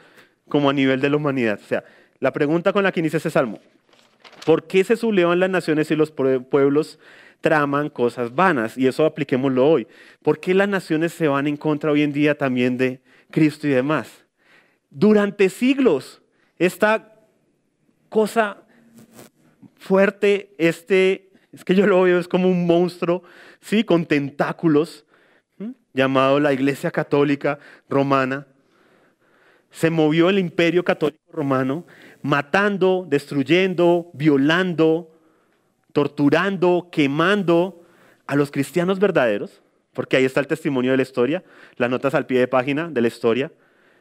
como a nivel de la humanidad. O sea, la pregunta con la que inicia ese salmo. ¿Por qué se sublevan las naciones y los pueblos traman cosas vanas? Y eso apliquémoslo hoy. ¿Por qué las naciones se van en contra hoy en día también de Cristo y demás. Durante siglos, esta cosa fuerte, este, es que yo lo veo, es como un monstruo, ¿sí? Con tentáculos, llamado la Iglesia Católica Romana. Se movió el imperio católico romano, matando, destruyendo, violando, torturando, quemando a los cristianos verdaderos porque ahí está el testimonio de la historia, las notas al pie de página de la historia.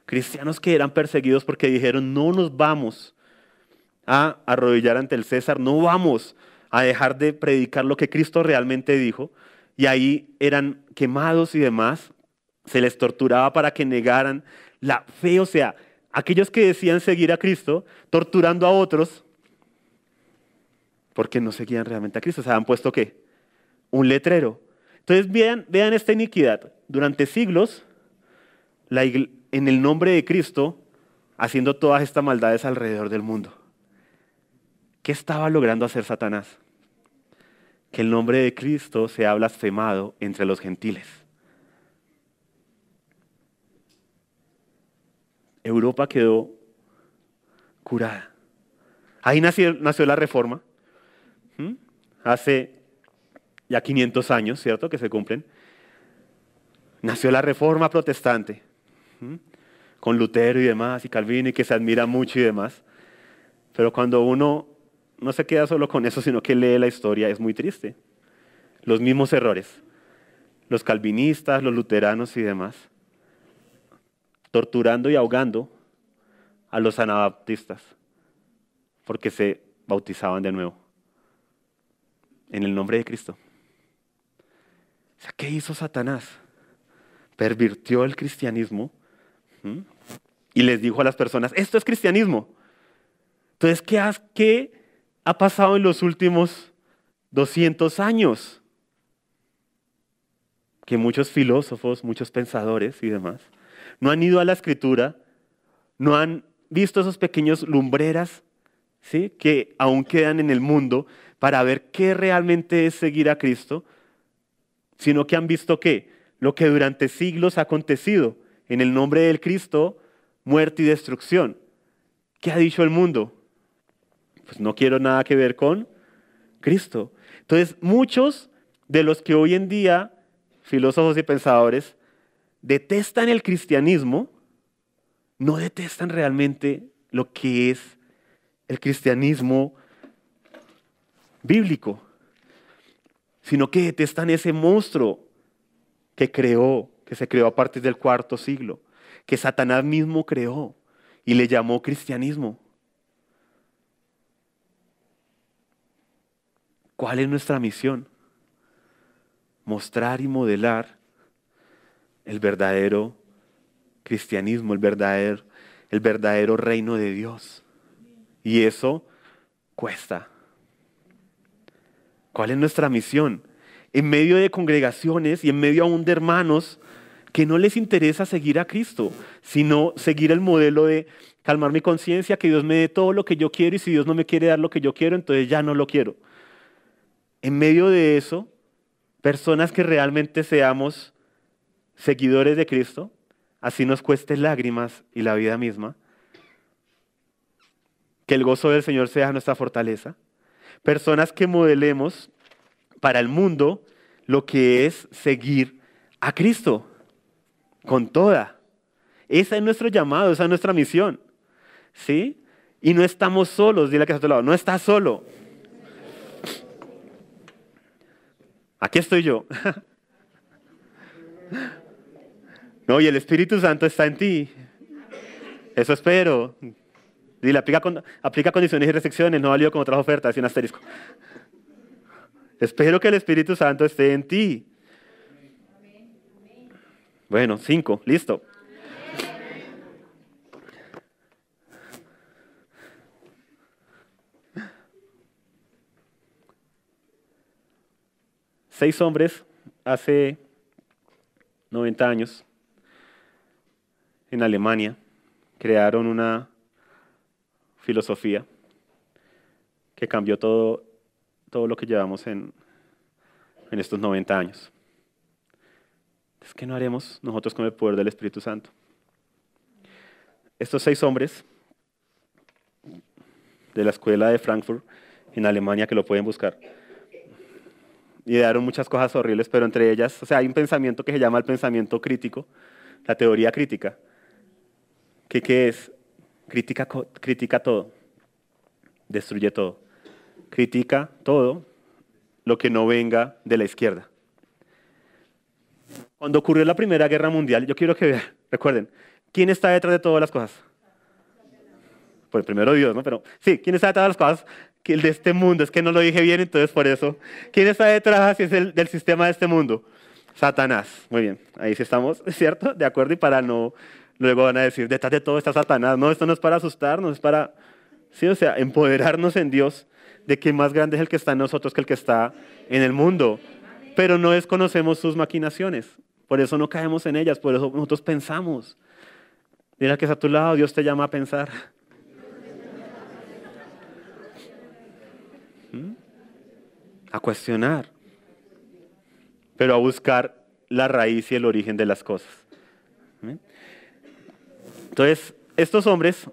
Cristianos que eran perseguidos porque dijeron, no nos vamos a arrodillar ante el César, no vamos a dejar de predicar lo que Cristo realmente dijo. Y ahí eran quemados y demás, se les torturaba para que negaran la fe, o sea, aquellos que decían seguir a Cristo, torturando a otros, porque no seguían realmente a Cristo, se habían han puesto qué? Un letrero, entonces vean, esta iniquidad. Durante siglos, en el nombre de Cristo, haciendo todas estas maldades alrededor del mundo. ¿Qué estaba logrando hacer Satanás? Que el nombre de Cristo sea blasfemado entre los gentiles. Europa quedó curada. Ahí nació, nació la reforma. ¿Mm? Hace ya 500 años, ¿cierto?, que se cumplen, nació la Reforma Protestante, con Lutero y demás, y Calvino, y que se admira mucho y demás. Pero cuando uno no se queda solo con eso, sino que lee la historia, es muy triste. Los mismos errores. Los calvinistas, los luteranos y demás, torturando y ahogando a los anabaptistas, porque se bautizaban de nuevo en el nombre de Cristo. ¿qué hizo Satanás? Pervirtió el cristianismo y les dijo a las personas, esto es cristianismo. Entonces, ¿qué, ha pasado en los últimos 200 años? Que muchos filósofos, muchos pensadores y demás no han ido a la escritura, no han visto esos pequeños lumbreras ¿sí? que aún quedan en el mundo para ver qué realmente es seguir a Cristo sino que han visto que lo que durante siglos ha acontecido en el nombre del Cristo, muerte y destrucción. ¿Qué ha dicho el mundo? Pues no quiero nada que ver con Cristo. Entonces, muchos de los que hoy en día, filósofos y pensadores, detestan el cristianismo, no detestan realmente lo que es el cristianismo bíblico sino que detestan ese monstruo que creó, que se creó a partir del cuarto siglo, que Satanás mismo creó y le llamó cristianismo. ¿Cuál es nuestra misión? Mostrar y modelar el verdadero cristianismo, el verdadero, el verdadero reino de Dios. Y eso cuesta. ¿Cuál es nuestra misión? En medio de congregaciones y en medio aún de hermanos que no les interesa seguir a Cristo, sino seguir el modelo de calmar mi conciencia, que Dios me dé todo lo que yo quiero y si Dios no me quiere dar lo que yo quiero, entonces ya no lo quiero. En medio de eso, personas que realmente seamos seguidores de Cristo, así nos cueste lágrimas y la vida misma, que el gozo del Señor sea nuestra fortaleza Personas que modelemos para el mundo lo que es seguir a Cristo con toda. Ese es nuestro llamado, esa es nuestra misión. ¿Sí? Y no estamos solos, dile que está a tu lado, no estás solo. Aquí estoy yo. No, y el Espíritu Santo está en ti. Eso espero. Dile, aplica, aplica condiciones y restricciones, no valió con otras ofertas y un asterisco. Espero que el Espíritu Santo esté en ti. Bueno, cinco, listo. Seis hombres hace 90 años en Alemania crearon una filosofía que cambió todo, todo lo que llevamos en, estos 90 años. Es que no haremos nosotros con el poder del Espíritu Santo? Estos seis hombres de la escuela de Frankfurt en Alemania que lo pueden buscar. Idearon muchas cosas horribles, pero entre ellas, o sea, hay un pensamiento que se llama el pensamiento crítico, la teoría crítica. que qué es? critica, critica todo, destruye todo. Critica todo lo que no venga de la izquierda. Cuando ocurrió la Primera Guerra Mundial, yo quiero que vean, recuerden, ¿quién está detrás de todas las cosas? Pues primero Dios, ¿no? Pero sí, ¿quién está detrás de todas las cosas? el de este mundo, es que no lo dije bien, entonces por eso. ¿Quién está detrás es el, del sistema de este mundo? Satanás. Muy bien, ahí sí estamos, ¿cierto? De acuerdo, y para no Luego van a decir, detrás todo está Satanás. No, esto no es para asustarnos, es para, sí, o sea, empoderarnos en Dios de que más grande es el que está en nosotros que el que está en el mundo. Pero no desconocemos sus maquinaciones, por eso no caemos en ellas, por eso nosotros pensamos. Mira que es a tu lado, Dios te llama a pensar. ¿Mm? A cuestionar, pero a buscar la raíz y el origen de las cosas. Entonces, estos hombres,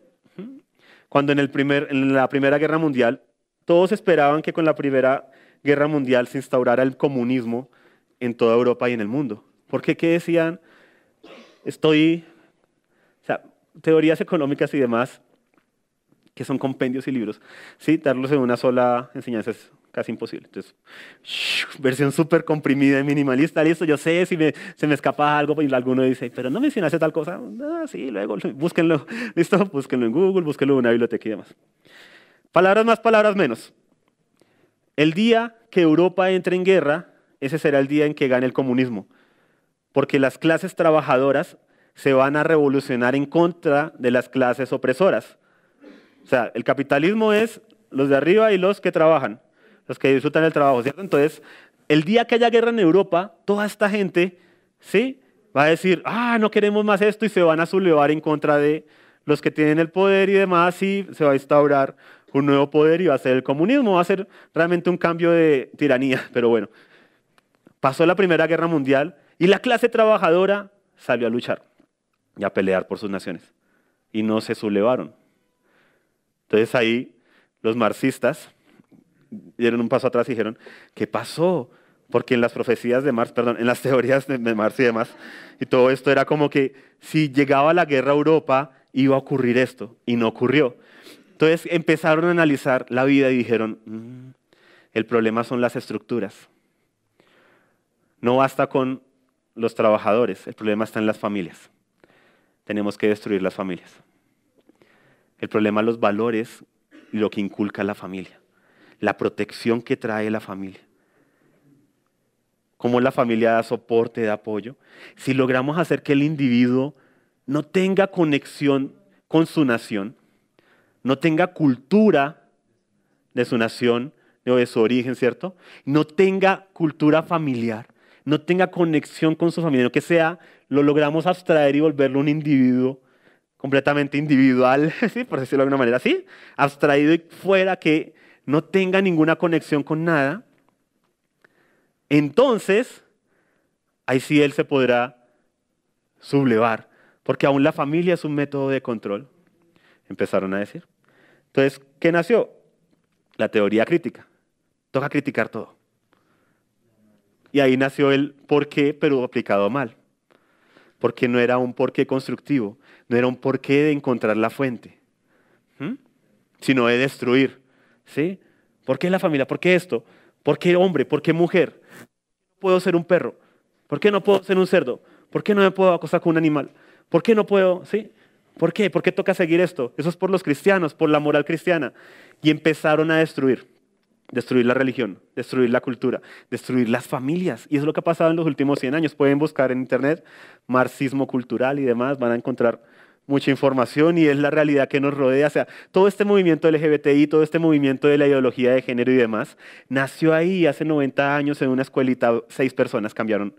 cuando en, el primer, en la Primera Guerra Mundial, todos esperaban que con la Primera Guerra Mundial se instaurara el comunismo en toda Europa y en el mundo. Porque, ¿qué decían? Estoy, o sea, teorías económicas y demás, que son compendios y libros, ¿sí? Darlos en una sola enseñanza es casi imposible. Entonces, versión súper comprimida y minimalista, listo, yo sé si se me escapa algo y alguno dice, pero no mencionaste tal cosa, ah, sí, luego, búsquenlo, listo, búsquenlo en Google, búsquenlo en una biblioteca y demás. Palabras más, palabras menos. El día que Europa entre en guerra, ese será el día en que gane el comunismo, porque las clases trabajadoras se van a revolucionar en contra de las clases opresoras. O sea, el capitalismo es los de arriba y los que trabajan los que disfrutan del trabajo, ¿cierto? Entonces, el día que haya guerra en Europa, toda esta gente, ¿sí? Va a decir, ah, no queremos más esto y se van a sublevar en contra de los que tienen el poder y demás y se va a instaurar un nuevo poder y va a ser el comunismo, va a ser realmente un cambio de tiranía, pero bueno. Pasó la Primera Guerra Mundial y la clase trabajadora salió a luchar y a pelear por sus naciones y no se sublevaron. Entonces ahí los marxistas dieron un paso atrás y dijeron, ¿qué pasó? Porque en las profecías de Marx, perdón, en las teorías de Marx y demás, y todo esto era como que si llegaba la guerra a Europa, iba a ocurrir esto, y no ocurrió. Entonces empezaron a analizar la vida y dijeron, mm, el problema son las estructuras. No basta con los trabajadores, el problema está en las familias. Tenemos que destruir las familias. El problema los valores y lo que inculca la familia la protección que trae la familia. Cómo la familia da soporte, da apoyo. Si logramos hacer que el individuo no tenga conexión con su nación, no tenga cultura de su nación, de su origen, ¿cierto? No tenga cultura familiar, no tenga conexión con su familia, lo que sea, lo logramos abstraer y volverlo un individuo completamente individual, por decirlo de alguna manera, así, Abstraído y fuera que no tenga ninguna conexión con nada, entonces ahí sí él se podrá sublevar, porque aún la familia es un método de control, empezaron a decir. Entonces, ¿qué nació? La teoría crítica. Toca criticar todo. Y ahí nació el por qué, pero aplicado mal. Porque no era un porqué constructivo, no era un porqué de encontrar la fuente, sino de destruir. ¿Sí? ¿Por qué la familia? ¿Por qué esto? ¿Por qué hombre? ¿Por qué mujer? No puedo ser un perro. ¿Por qué no puedo ser un cerdo? ¿Por qué no me puedo acostar con un animal? ¿Por qué no puedo? ¿Sí? ¿Por qué? ¿Por qué toca seguir esto? Eso es por los cristianos, por la moral cristiana. Y empezaron a destruir. Destruir la religión, destruir la cultura, destruir las familias. Y es lo que ha pasado en los últimos 100 años. Pueden buscar en internet marxismo cultural y demás. Van a encontrar mucha información y es la realidad que nos rodea. O sea, todo este movimiento LGBTI, todo este movimiento de la ideología de género y demás, nació ahí hace 90 años en una escuelita, seis personas cambiaron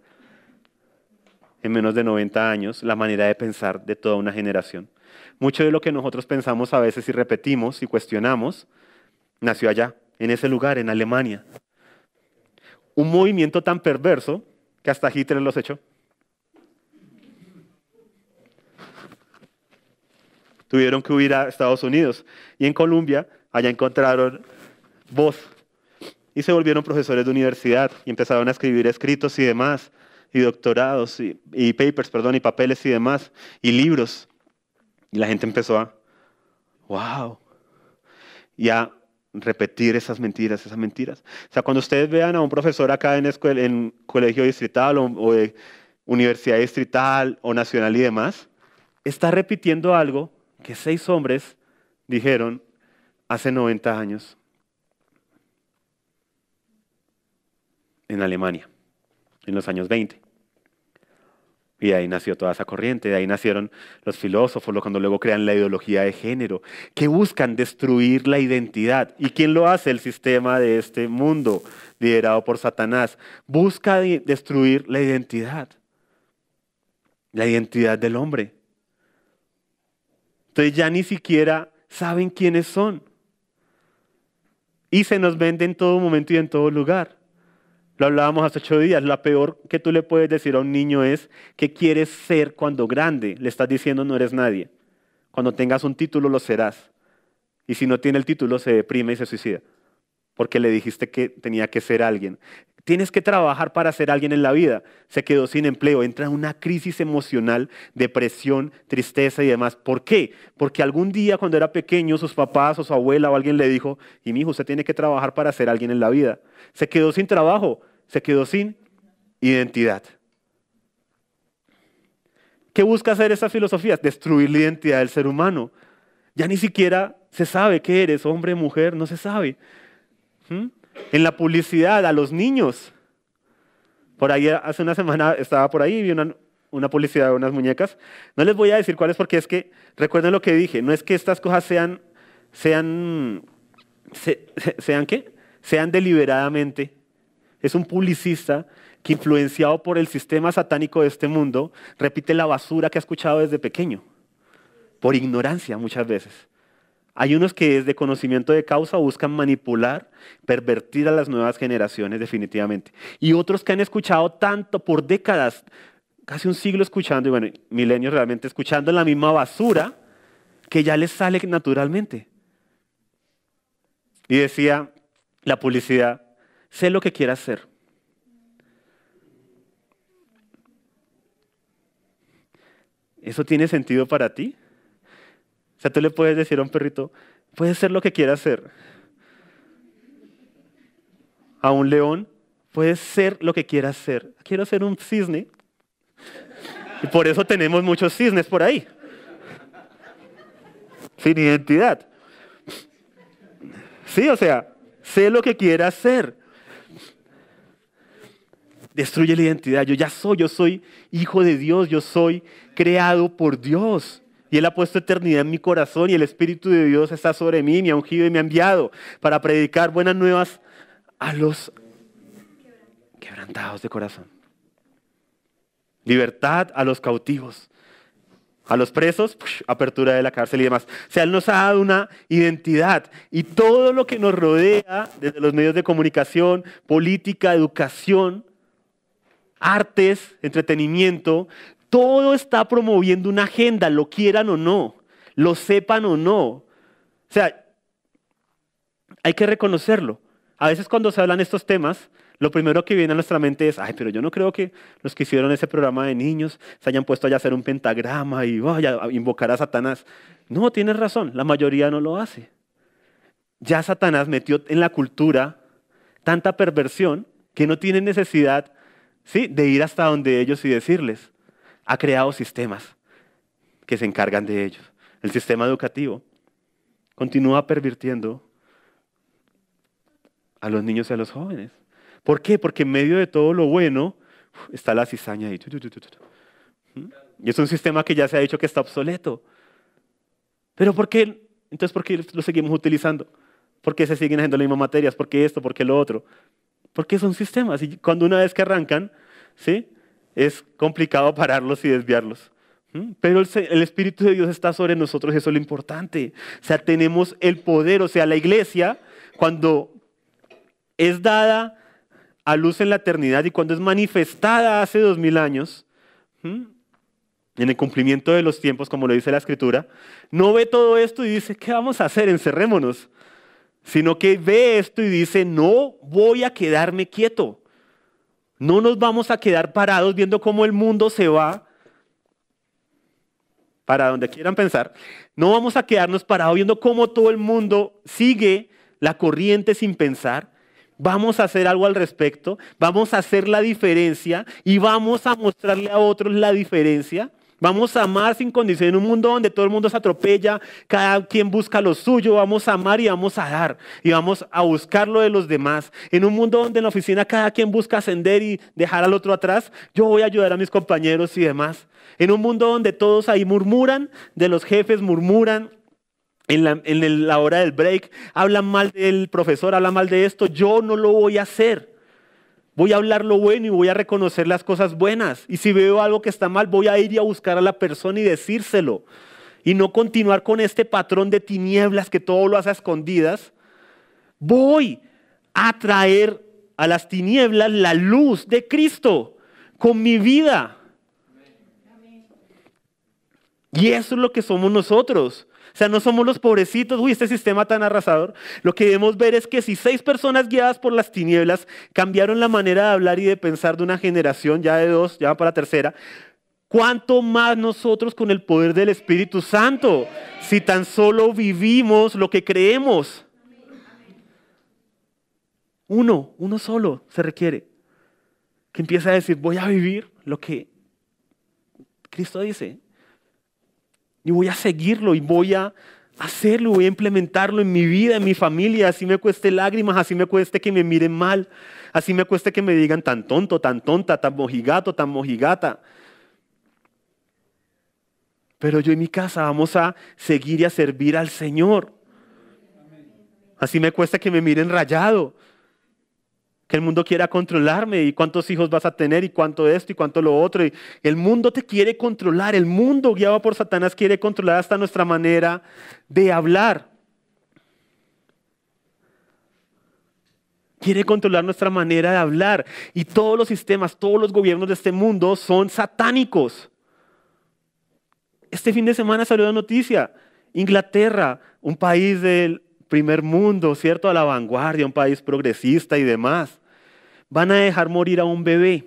en menos de 90 años la manera de pensar de toda una generación. Mucho de lo que nosotros pensamos a veces y repetimos y cuestionamos, nació allá, en ese lugar, en Alemania. Un movimiento tan perverso que hasta Hitler los echó. tuvieron que huir a Estados Unidos. Y en Colombia, allá encontraron voz. Y se volvieron profesores de universidad y empezaron a escribir escritos y demás, y doctorados, y, papers, perdón, y papeles y demás, y libros. Y la gente empezó a, wow, y a repetir esas mentiras, esas mentiras. O sea, cuando ustedes vean a un profesor acá en, escuela, en colegio distrital o, o de universidad distrital o nacional y demás, está repitiendo algo que seis hombres dijeron hace 90 años en Alemania, en los años 20. Y ahí nació toda esa corriente, de ahí nacieron los filósofos, cuando luego crean la ideología de género, que buscan destruir la identidad. ¿Y quién lo hace? El sistema de este mundo, liderado por Satanás, busca destruir la identidad, la identidad del hombre. Entonces ya ni siquiera saben quiénes son. Y se nos vende en todo momento y en todo lugar. Lo hablábamos hace ocho días, la peor que tú le puedes decir a un niño es que quieres ser cuando grande. Le estás diciendo no eres nadie. Cuando tengas un título lo serás. Y si no tiene el título se deprime y se suicida. Porque le dijiste que tenía que ser alguien. Tienes que trabajar para ser alguien en la vida. Se quedó sin empleo, entra en una crisis emocional, depresión, tristeza y demás. ¿Por qué? Porque algún día cuando era pequeño, sus papás o su abuela o alguien le dijo, y mi hijo, usted tiene que trabajar para ser alguien en la vida. Se quedó sin trabajo, se quedó sin identidad. ¿Qué busca hacer esa filosofía? Destruir la identidad del ser humano. Ya ni siquiera se sabe qué eres, hombre, mujer, no se sabe. ¿Mm? En la publicidad, a los niños. Por ahí, hace una semana estaba por ahí y vi una, publicidad de unas muñecas. No les voy a decir cuáles porque es que, recuerden lo que dije, no es que estas cosas sean, sean, sean qué? Sean deliberadamente. Es un publicista que influenciado por el sistema satánico de este mundo, repite la basura que ha escuchado desde pequeño, por ignorancia muchas veces. Hay unos que desde conocimiento de causa buscan manipular, pervertir a las nuevas generaciones definitivamente. Y otros que han escuchado tanto por décadas, casi un siglo escuchando, y bueno, milenios realmente escuchando la misma basura que ya les sale naturalmente. Y decía la publicidad, sé lo que quieras hacer. ¿Eso tiene sentido para ti? O sea, tú le puedes decir a un perrito, puede ser lo que quiera ser. A un león, puede ser lo que quiera ser. Quiero ser un cisne. Y por eso tenemos muchos cisnes por ahí. Sin identidad. Sí, o sea, sé lo que quiera ser. Destruye la identidad. Yo ya soy, yo soy hijo de Dios, yo soy creado por Dios y Él ha puesto eternidad en mi corazón y el Espíritu de Dios está sobre mí, me ha ungido y me ha enviado para predicar buenas nuevas a los quebrantados de corazón. Libertad a los cautivos, a los presos, apertura de la cárcel y demás. O sea, Él nos ha dado una identidad y todo lo que nos rodea desde los medios de comunicación, política, educación, artes, entretenimiento, todo está promoviendo una agenda, lo quieran o no, lo sepan o no. O sea, hay que reconocerlo. A veces cuando se hablan estos temas, lo primero que viene a nuestra mente es, ay, pero yo no creo que los que hicieron ese programa de niños se hayan puesto allá a hacer un pentagrama y vaya oh, a invocar a Satanás. No, tienes razón, la mayoría no lo hace. Ya Satanás metió en la cultura tanta perversión que no tiene necesidad ¿sí? de ir hasta donde ellos y decirles ha creado sistemas que se encargan de ellos. El sistema educativo continúa pervirtiendo a los niños y a los jóvenes. ¿Por qué? Porque en medio de todo lo bueno está la cizaña ahí. ¿Mm? Y es un sistema que ya se ha dicho que está obsoleto. Pero ¿por qué? Entonces, ¿por qué lo seguimos utilizando? ¿Por qué se siguen haciendo las mismas materias? ¿Por qué esto? ¿Por qué lo otro? Porque son sistemas. Y cuando una vez que arrancan, ¿sí? es complicado pararlos y desviarlos. ¿Mm? Pero el Espíritu de Dios está sobre nosotros, eso es lo importante. O sea, tenemos el poder, o sea, la iglesia, cuando es dada a luz en la eternidad y cuando es manifestada hace dos mil años, ¿Mm? en el cumplimiento de los tiempos, como lo dice la Escritura, no ve todo esto y dice, ¿qué vamos a hacer? Encerrémonos. Sino que ve esto y dice, no voy a quedarme quieto. No nos vamos a quedar parados viendo cómo el mundo se va para donde quieran pensar. No vamos a quedarnos parados viendo cómo todo el mundo sigue la corriente sin pensar. Vamos a hacer algo al respecto, vamos a hacer la diferencia y vamos a mostrarle a otros la diferencia Vamos a amar sin condición en un mundo donde todo el mundo se atropella, cada quien busca lo suyo, vamos a amar y vamos a dar y vamos a buscar lo de los demás. En un mundo donde en la oficina cada quien busca ascender y dejar al otro atrás, yo voy a ayudar a mis compañeros y demás. En un mundo donde todos ahí murmuran, de los jefes murmuran, en la, en la hora del break hablan mal del profesor, hablan mal de esto, yo no lo voy a hacer. Voy a hablar lo bueno y voy a reconocer las cosas buenas. Y si veo algo que está mal, voy a ir y a buscar a la persona y decírselo. Y no continuar con este patrón de tinieblas que todo lo hace a escondidas. Voy a traer a las tinieblas la luz de Cristo con mi vida. Y eso es lo que somos nosotros. O sea, no somos los pobrecitos, uy, este sistema tan arrasador. Lo que debemos ver es que si seis personas guiadas por las tinieblas cambiaron la manera de hablar y de pensar de una generación, ya de dos, ya para tercera, ¿Cuánto más nosotros con el poder del Espíritu Santo? Si tan solo vivimos lo que creemos. Uno, uno solo se requiere. Que empieza a decir, voy a vivir lo que Cristo dice. Y voy a seguirlo y voy a hacerlo, voy a implementarlo en mi vida, en mi familia, así me cueste lágrimas, así me cueste que me miren mal, así me cueste que me digan tan tonto, tan tonta, tan mojigato, tan mojigata. Pero yo y mi casa vamos a seguir y a servir al Señor. Así me cuesta que me miren rayado, que el mundo quiera controlarme y cuántos hijos vas a tener y cuánto esto y cuánto lo otro. Y el mundo te quiere controlar, el mundo guiado por Satanás quiere controlar hasta nuestra manera de hablar. Quiere controlar nuestra manera de hablar. Y todos los sistemas, todos los gobiernos de este mundo son satánicos. Este fin de semana salió la noticia. Inglaterra, un país del primer mundo, ¿cierto? A la vanguardia, un país progresista y demás. Van a dejar morir a un bebé.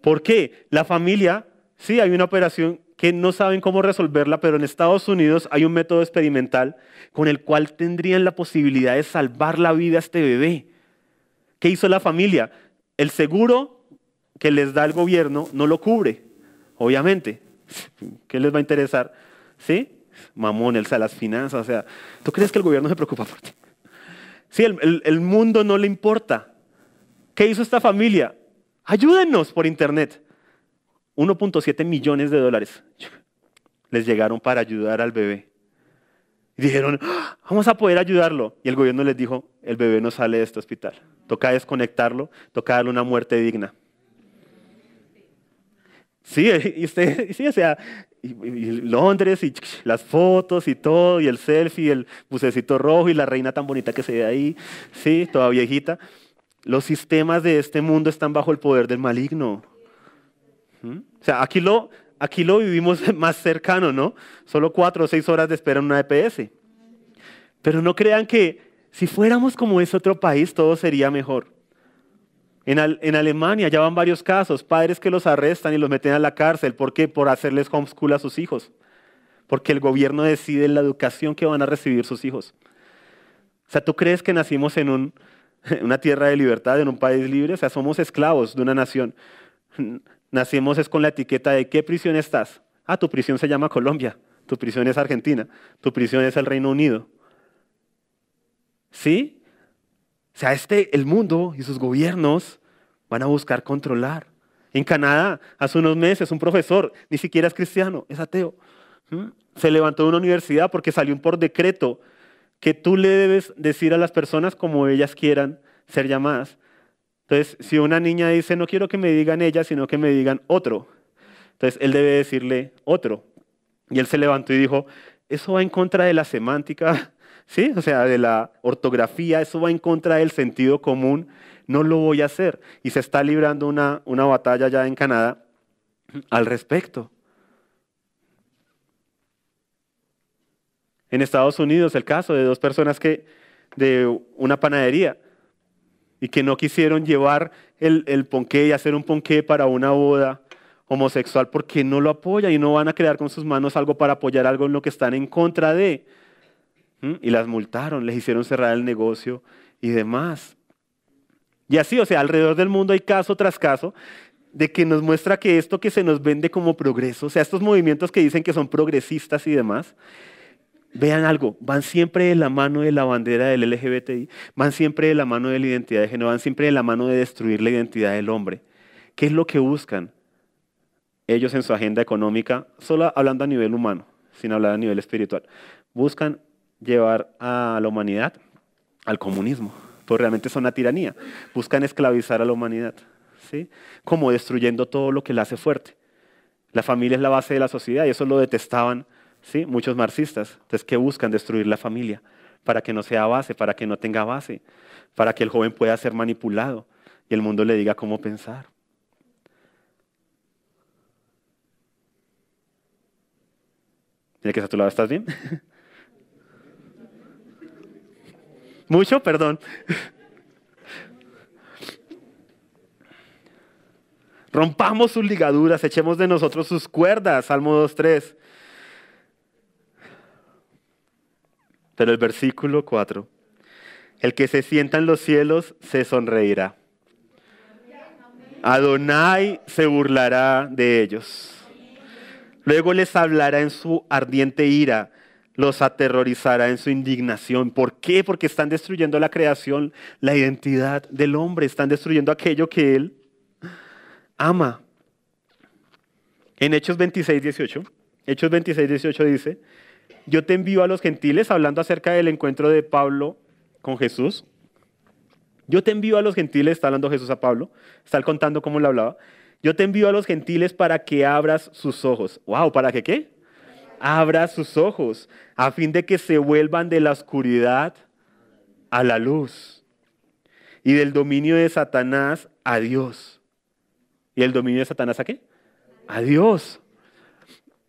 ¿Por qué? La familia, sí, hay una operación que no saben cómo resolverla, pero en Estados Unidos hay un método experimental con el cual tendrían la posibilidad de salvar la vida a este bebé. ¿Qué hizo la familia? El seguro que les da el gobierno no lo cubre, obviamente. ¿Qué les va a interesar? ¿Sí? mamón, el, o las finanzas, o sea, ¿tú crees que el gobierno se preocupa por ti? Sí, el, mundo no le importa. ¿Qué hizo esta familia? Ayúdenos por internet. 1.7 millones de dólares les llegaron para ayudar al bebé. dijeron, ah, vamos a poder ayudarlo. Y el gobierno les dijo, el bebé no sale de este hospital. Toca desconectarlo, toca darle una muerte digna. Sí, eh, y usted, sí, o sea, y, Londres y las fotos y todo, y el selfie, el bucecito rojo y la reina tan bonita que se ve ahí, sí, toda viejita. Los sistemas de este mundo están bajo el poder del maligno. ¿Mm? O sea, aquí lo, aquí lo vivimos más cercano, ¿no? Solo cuatro o seis horas de espera en una EPS. Pero no crean que si fuéramos como ese otro país, todo sería mejor. En, Alemania ya van varios casos, padres que los arrestan y los meten a la cárcel. ¿Por qué? Por hacerles homeschool a sus hijos. Porque el gobierno decide la educación que van a recibir sus hijos. O sea, ¿tú crees que nacimos en una tierra de libertad, en un país libre? O sea, somos esclavos de una nación. Nacimos es con la etiqueta de qué prisión estás. Ah, tu prisión se llama Colombia, tu prisión es Argentina, tu prisión es el Reino Unido. ¿Sí? O sea, este, el mundo y sus gobiernos van a buscar controlar. En Canadá, hace unos meses, un profesor, ni siquiera es cristiano, es ateo, se levantó de una universidad porque salió un por decreto que tú le debes decir a las personas como ellas quieran ser llamadas. Entonces, si una niña dice, no quiero que me digan ella, sino que me digan otro, entonces él debe decirle otro. Y él se levantó y dijo, eso va en contra de la semántica, ¿sí? O sea, de la ortografía, eso va en contra del sentido común, no lo voy a hacer. Y se está librando una, batalla ya en Canadá al respecto. En Estados Unidos, el caso de dos personas que, de una panadería, y que no quisieron llevar el, el ponqué y hacer un ponqué para una boda homosexual porque no lo apoya y no van a crear con sus manos algo para apoyar algo en lo que están en contra de. Y las multaron, les hicieron cerrar el negocio y demás. Y así, o sea, alrededor del mundo hay caso tras caso de que nos muestra que esto que se nos vende como progreso, o sea, estos movimientos que dicen que son progresistas y demás, vean algo, van siempre de la mano de la bandera del LGBTI, van siempre de la mano de la identidad de género, van siempre de la mano de destruir la identidad del hombre. ¿Qué es lo que buscan? Ellos en su agenda económica, solo hablando a nivel humano, sin hablar a nivel espiritual, buscan llevar a la humanidad al comunismo, pues realmente es una tiranía, buscan esclavizar a la humanidad, ¿sí? como destruyendo todo lo que la hace fuerte. La familia es la base de la sociedad y eso lo detestaban ¿sí? muchos marxistas, entonces que buscan destruir la familia para que no sea base, para que no tenga base, para que el joven pueda ser manipulado y el mundo le diga cómo pensar. Mira que a tu lado, ¿estás bien? Mucho, perdón. Rompamos sus ligaduras, echemos de nosotros sus cuerdas, Salmo 2.3. Pero el versículo 4, el que se sienta en los cielos se sonreirá. Adonai se burlará de ellos. Luego les hablará en su ardiente ira los aterrorizará en su indignación. ¿Por qué? Porque están destruyendo la creación, la identidad del hombre, están destruyendo aquello que él ama. En Hechos 26, 18, Hechos 26, 18 dice, yo te envío a los gentiles, hablando acerca del encuentro de Pablo con Jesús. Yo te envío a los gentiles, está hablando Jesús a Pablo, está contando cómo le hablaba. Yo te envío a los gentiles para que abras sus ojos. ¡Wow! ¿Para que qué? abra sus ojos a fin de que se vuelvan de la oscuridad a la luz y del dominio de Satanás a Dios. ¿Y el dominio de Satanás a qué? A Dios.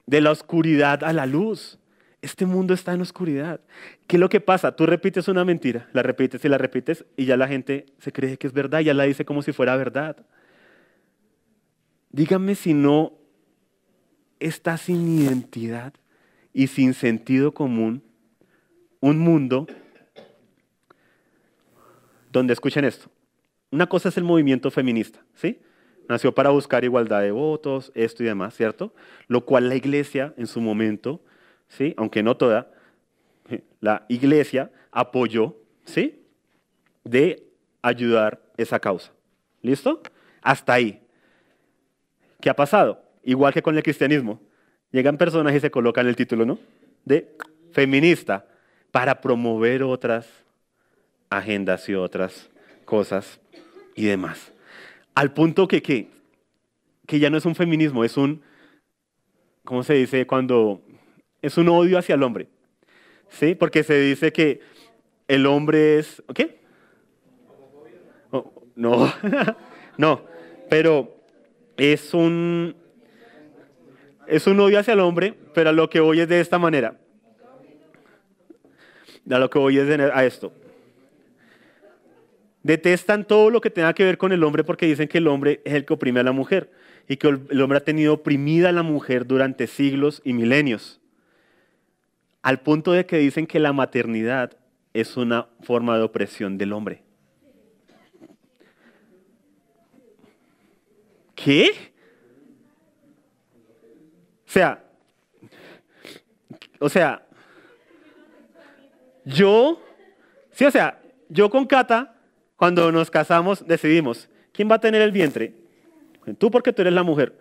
De la oscuridad a la luz. Este mundo está en oscuridad. ¿Qué es lo que pasa? Tú repites una mentira, la repites y la repites y ya la gente se cree que es verdad, ya la dice como si fuera verdad. Dígame si no está sin identidad y sin sentido común un mundo donde, escuchen esto, una cosa es el movimiento feminista, ¿sí? Nació para buscar igualdad de votos, esto y demás, ¿cierto? Lo cual la iglesia en su momento, ¿sí? Aunque no toda, la iglesia apoyó, ¿sí? De ayudar esa causa. ¿Listo? Hasta ahí. ¿Qué ha pasado? Igual que con el cristianismo. Llegan personas y se colocan el título, ¿no? De feminista, para promover otras agendas y otras cosas y demás. Al punto que, que, que ya no es un feminismo, es un, ¿cómo se dice? Cuando es un odio hacia el hombre. ¿Sí? Porque se dice que el hombre es, ¿qué? Oh, no, no, pero es un, es un odio hacia el hombre, pero a lo que voy es de esta manera. A lo que voy es de, a esto. Detestan todo lo que tenga que ver con el hombre porque dicen que el hombre es el que oprime a la mujer y que el hombre ha tenido oprimida a la mujer durante siglos y milenios. Al punto de que dicen que la maternidad es una forma de opresión del hombre. ¿Qué? O sea, o sea, yo, sí, o sea, yo con Cata, cuando nos casamos, decidimos, ¿quién va a tener el vientre? Tú porque tú eres la mujer.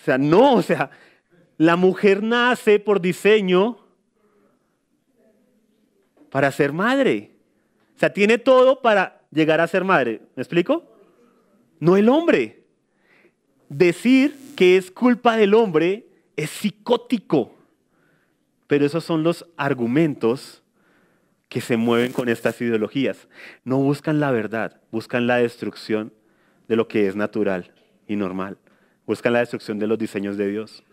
O sea, no, o sea, la mujer nace por diseño para ser madre. O sea, tiene todo para llegar a ser madre. ¿Me explico? No el hombre. Decir que es culpa del hombre es psicótico. Pero esos son los argumentos que se mueven con estas ideologías. No buscan la verdad, buscan la destrucción de lo que es natural y normal. Buscan la destrucción de los diseños de Dios.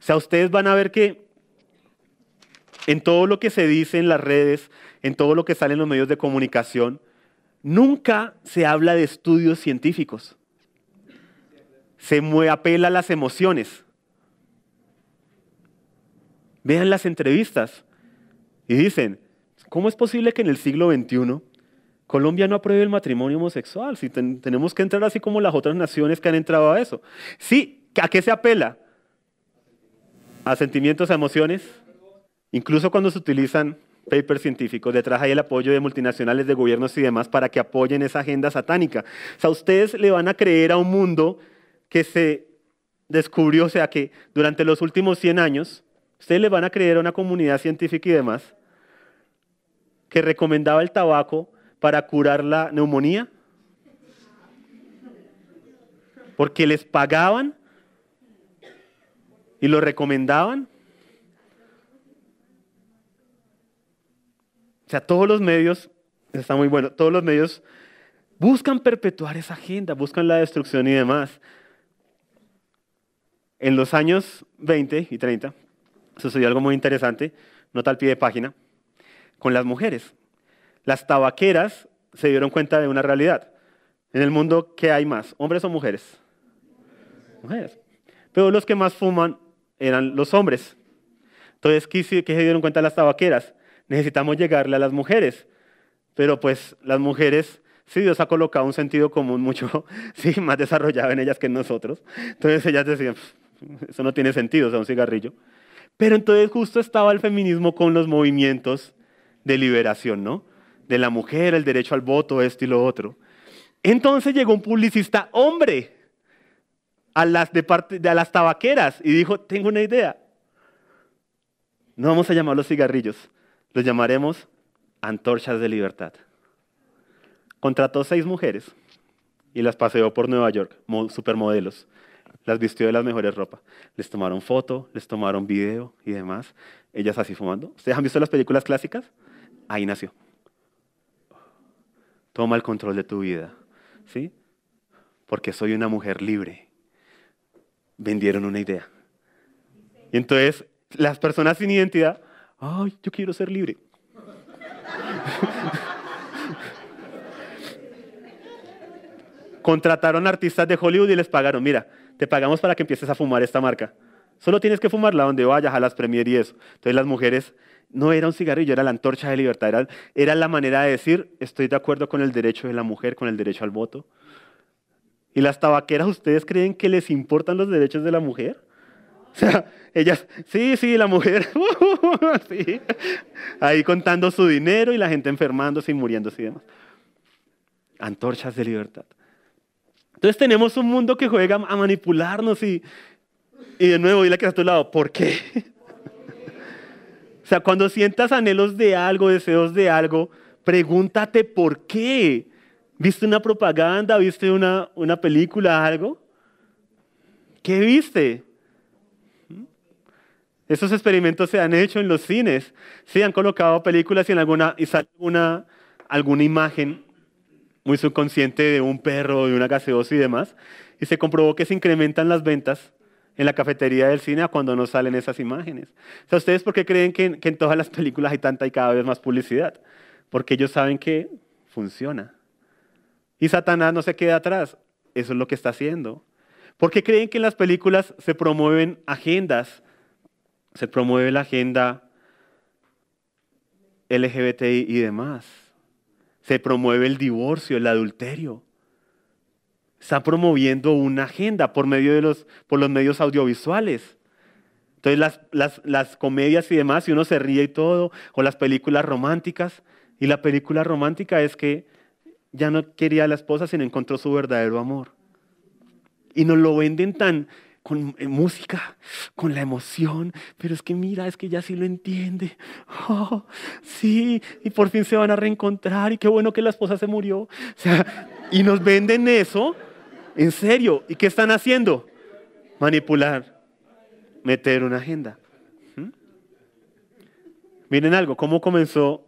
O sea, ustedes van a ver que en todo lo que se dice en las redes, en todo lo que sale en los medios de comunicación, nunca se habla de estudios científicos. Se apela a las emociones vean las entrevistas y dicen, ¿cómo es posible que en el siglo XXI Colombia no apruebe el matrimonio homosexual? Si tenemos que entrar así como las otras naciones que han entrado a eso. Sí, ¿a qué se apela? A sentimientos, a emociones, incluso cuando se utilizan papers científicos, detrás hay el apoyo de multinacionales, de gobiernos y demás para que apoyen esa agenda satánica. O sea, ustedes le van a creer a un mundo que se descubrió, o sea, que durante los últimos 100 años Ustedes le van a creer a una comunidad científica y demás que recomendaba el tabaco para curar la neumonía. Porque les pagaban y lo recomendaban. O sea, todos los medios, está muy bueno, todos los medios buscan perpetuar esa agenda, buscan la destrucción y demás. En los años 20 y 30, sucedió algo muy interesante, nota al pie de página, con las mujeres. Las tabaqueras se dieron cuenta de una realidad. En el mundo, ¿qué hay más? ¿Hombres o mujeres? Mujeres. Pero los que más fuman eran los hombres. Entonces, ¿qué se dieron cuenta las tabaqueras? Necesitamos llegarle a las mujeres. Pero pues las mujeres sí, Dios ha colocado un sentido común mucho sí, más desarrollado en ellas que en nosotros. Entonces ellas decían, eso no tiene sentido, es un cigarrillo. Pero entonces justo estaba el feminismo con los movimientos de liberación, ¿no? De la mujer, el derecho al voto, esto y lo otro. Entonces llegó un publicista hombre a las, de las tabaqueras y dijo, tengo una idea. No vamos a llamar los cigarrillos, los llamaremos antorchas de libertad. Contrató seis mujeres y las paseó por Nueva York, supermodelos. Las vistió de las mejores ropas. Les tomaron foto, les tomaron video y demás. Ellas así fumando. ¿Ustedes han visto las películas clásicas? Ahí nació. Toma el control de tu vida. ¿Sí? Porque soy una mujer libre. Vendieron una idea. Y entonces, las personas sin identidad, ay, yo quiero ser libre. Contrataron artistas de Hollywood y les pagaron, mira, te pagamos para que empieces a fumar esta marca. Solo tienes que fumarla donde vayas, a las Premier y eso. Entonces las mujeres, no era un cigarrillo, era la antorcha de libertad, era, la manera de decir, estoy de acuerdo con el derecho de la mujer, con el derecho al voto. ¿Y las tabaqueras, ustedes creen que les importan los derechos de la mujer? O sea, ellas, sí, sí, la mujer, ahí contando su dinero y la gente enfermándose y muriéndose y demás. Antorchas de libertad. Entonces tenemos un mundo que juega a manipularnos y, y de nuevo dile que está a tu lado, ¿por qué? o sea, cuando sientas anhelos de algo, deseos de algo, pregúntate por qué. ¿Viste una propaganda? ¿Viste una, película? ¿Algo? ¿Qué viste? ¿Mm? Estos experimentos se han hecho en los cines. Sí, han colocado películas y en alguna, y sale alguna imagen muy subconsciente de un perro, de una gaseosa y demás. Y se comprobó que se incrementan las ventas en la cafetería del cine cuando no salen esas imágenes. O sea, ¿ustedes por qué creen que, en todas las películas hay tanta y cada vez más publicidad? Porque ellos saben que funciona. Y Satanás no se queda atrás. Eso es lo que está haciendo. ¿Por qué creen que en las películas se promueven agendas? Se promueve la agenda LGBTI y demás. Se promueve el divorcio, el adulterio. Está promoviendo una agenda por medio de los, por los medios audiovisuales. Entonces las, comedias y demás, y uno se ríe y todo, o las películas románticas, y la película romántica es que ya no quería a la esposa, sino encontró su verdadero amor. Y nos lo venden tan, con eh, música, con la emoción, pero es que mira, es que ya sí lo entiende. Oh, sí, y por fin se van a reencontrar y qué bueno que la esposa se murió. O sea, y nos venden eso, en serio. ¿Y qué están haciendo? Manipular, meter una agenda. ¿Mm? Miren algo, ¿cómo comenzó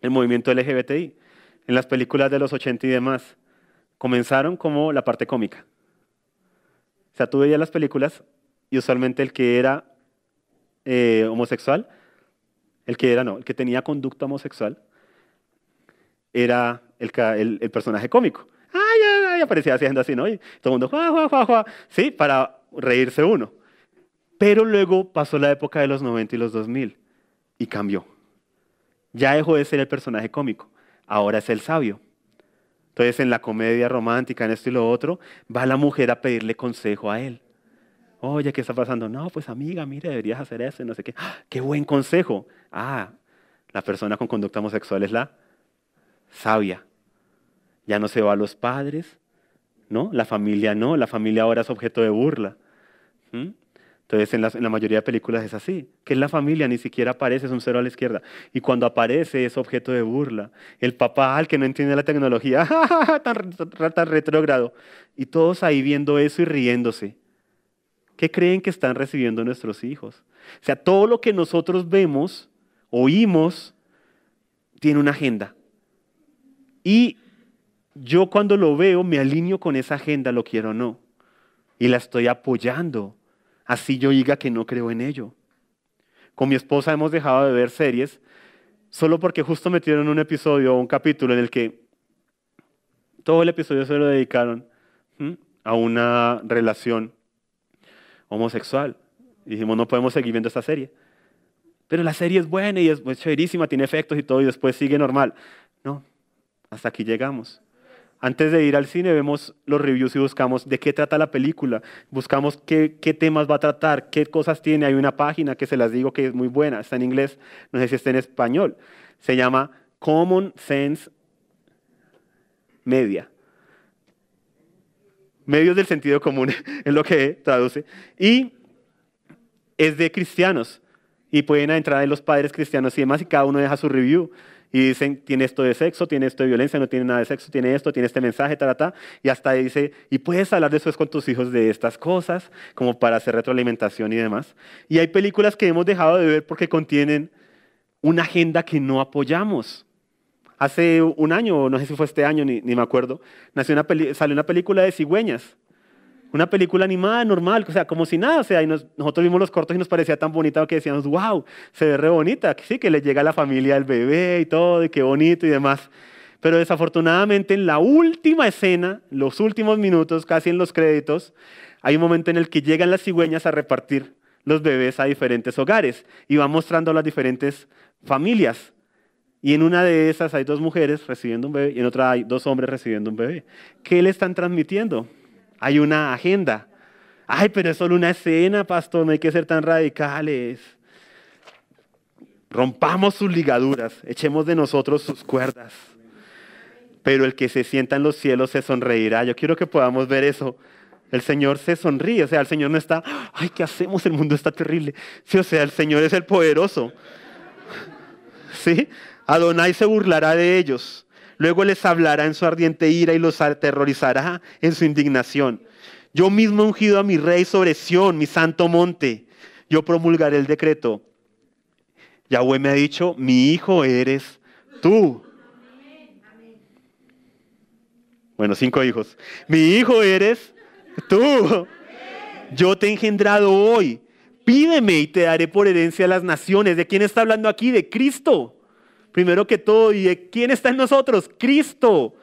el movimiento LGBTI? En las películas de los 80 y demás, comenzaron como la parte cómica sea, tú veías las películas y usualmente el que era eh, homosexual, el que era no, el que tenía conducta homosexual, era el, personaje cómico. Ay, ah, ay, aparecía haciendo así, ¿no? Y todo el mundo, jua, jua, jua, jua. Sí, para reírse uno. Pero luego pasó la época de los 90 y los 2000 y cambió. Ya dejó de ser el personaje cómico, ahora es el sabio. Entonces, en la comedia romántica, en esto y lo otro, va la mujer a pedirle consejo a él. Oye, ¿qué está pasando? No, pues amiga, mire, deberías hacer eso no sé qué. ¡Ah! ¡Qué buen consejo! Ah, la persona con conducta homosexual es la sabia. Ya no se va a los padres, ¿no? La familia no, la familia ahora es objeto de burla. ¿Mm? Entonces, en la, mayoría de películas es así, que es la familia, ni siquiera aparece, es un cero a la izquierda. Y cuando aparece es objeto de burla. El papá, al que no entiende la tecnología, tan, tan, tan retrógrado. Y todos ahí viendo eso y riéndose. ¿Qué creen que están recibiendo nuestros hijos? O sea, todo lo que nosotros vemos, oímos, tiene una agenda. Y yo cuando lo veo me alineo con esa agenda, lo quiero o no. Y la estoy apoyando así yo diga que no creo en ello. Con mi esposa hemos dejado de ver series solo porque justo metieron un episodio o un capítulo en el que todo el episodio se lo dedicaron a una relación homosexual. dijimos, no podemos seguir viendo esta serie. Pero la serie es buena y es, es chéverísima, tiene efectos y todo, y después sigue normal. No, hasta aquí llegamos. Antes de ir al cine vemos los reviews y buscamos de qué trata la película, buscamos qué, temas va a tratar, qué cosas tiene. Hay una página que se las digo que es muy buena, está en inglés, no sé si está en español. Se llama Common Sense Media. Medios del sentido común es lo que traduce. Y es de cristianos. Y pueden entrar en los padres cristianos y demás y cada uno deja su review. Y dicen, tiene esto de sexo, tiene esto de violencia, no tiene nada de sexo, tiene esto, tiene este mensaje, ta, Y hasta dice, y puedes hablar después con tus hijos de estas cosas, como para hacer retroalimentación y demás. Y hay películas que hemos dejado de ver porque contienen una agenda que no apoyamos. Hace un año, no sé si fue este año, ni, me acuerdo, nació una salió una película de cigüeñas una película animada normal, o sea, como si nada, o sea, nosotros vimos los cortos y nos parecía tan bonita que decíamos, wow, se ve re bonita, que sí, que le llega a la familia el bebé y todo, y qué bonito y demás. Pero desafortunadamente en la última escena, los últimos minutos, casi en los créditos, hay un momento en el que llegan las cigüeñas a repartir los bebés a diferentes hogares y va mostrando las diferentes familias. Y en una de esas hay dos mujeres recibiendo un bebé y en otra hay dos hombres recibiendo un bebé. ¿Qué le están transmitiendo? hay una agenda. Ay, pero es solo una escena, pastor, no hay que ser tan radicales. Rompamos sus ligaduras, echemos de nosotros sus cuerdas. Pero el que se sienta en los cielos se sonreirá. Yo quiero que podamos ver eso. El Señor se sonríe, o sea, el Señor no está, ay, ¿qué hacemos? El mundo está terrible. Sí, o sea, el Señor es el poderoso. ¿Sí? Adonai se burlará de ellos. Luego les hablará en su ardiente ira y los aterrorizará en su indignación. Yo mismo he ungido a mi rey sobre Sión, mi santo monte. Yo promulgaré el decreto. Yahweh me ha dicho, mi hijo eres tú. Bueno, cinco hijos. Mi hijo eres tú. Yo te he engendrado hoy. Pídeme y te daré por herencia a las naciones. ¿De quién está hablando aquí? De Cristo primero que todo. ¿Y quién está en nosotros? Cristo.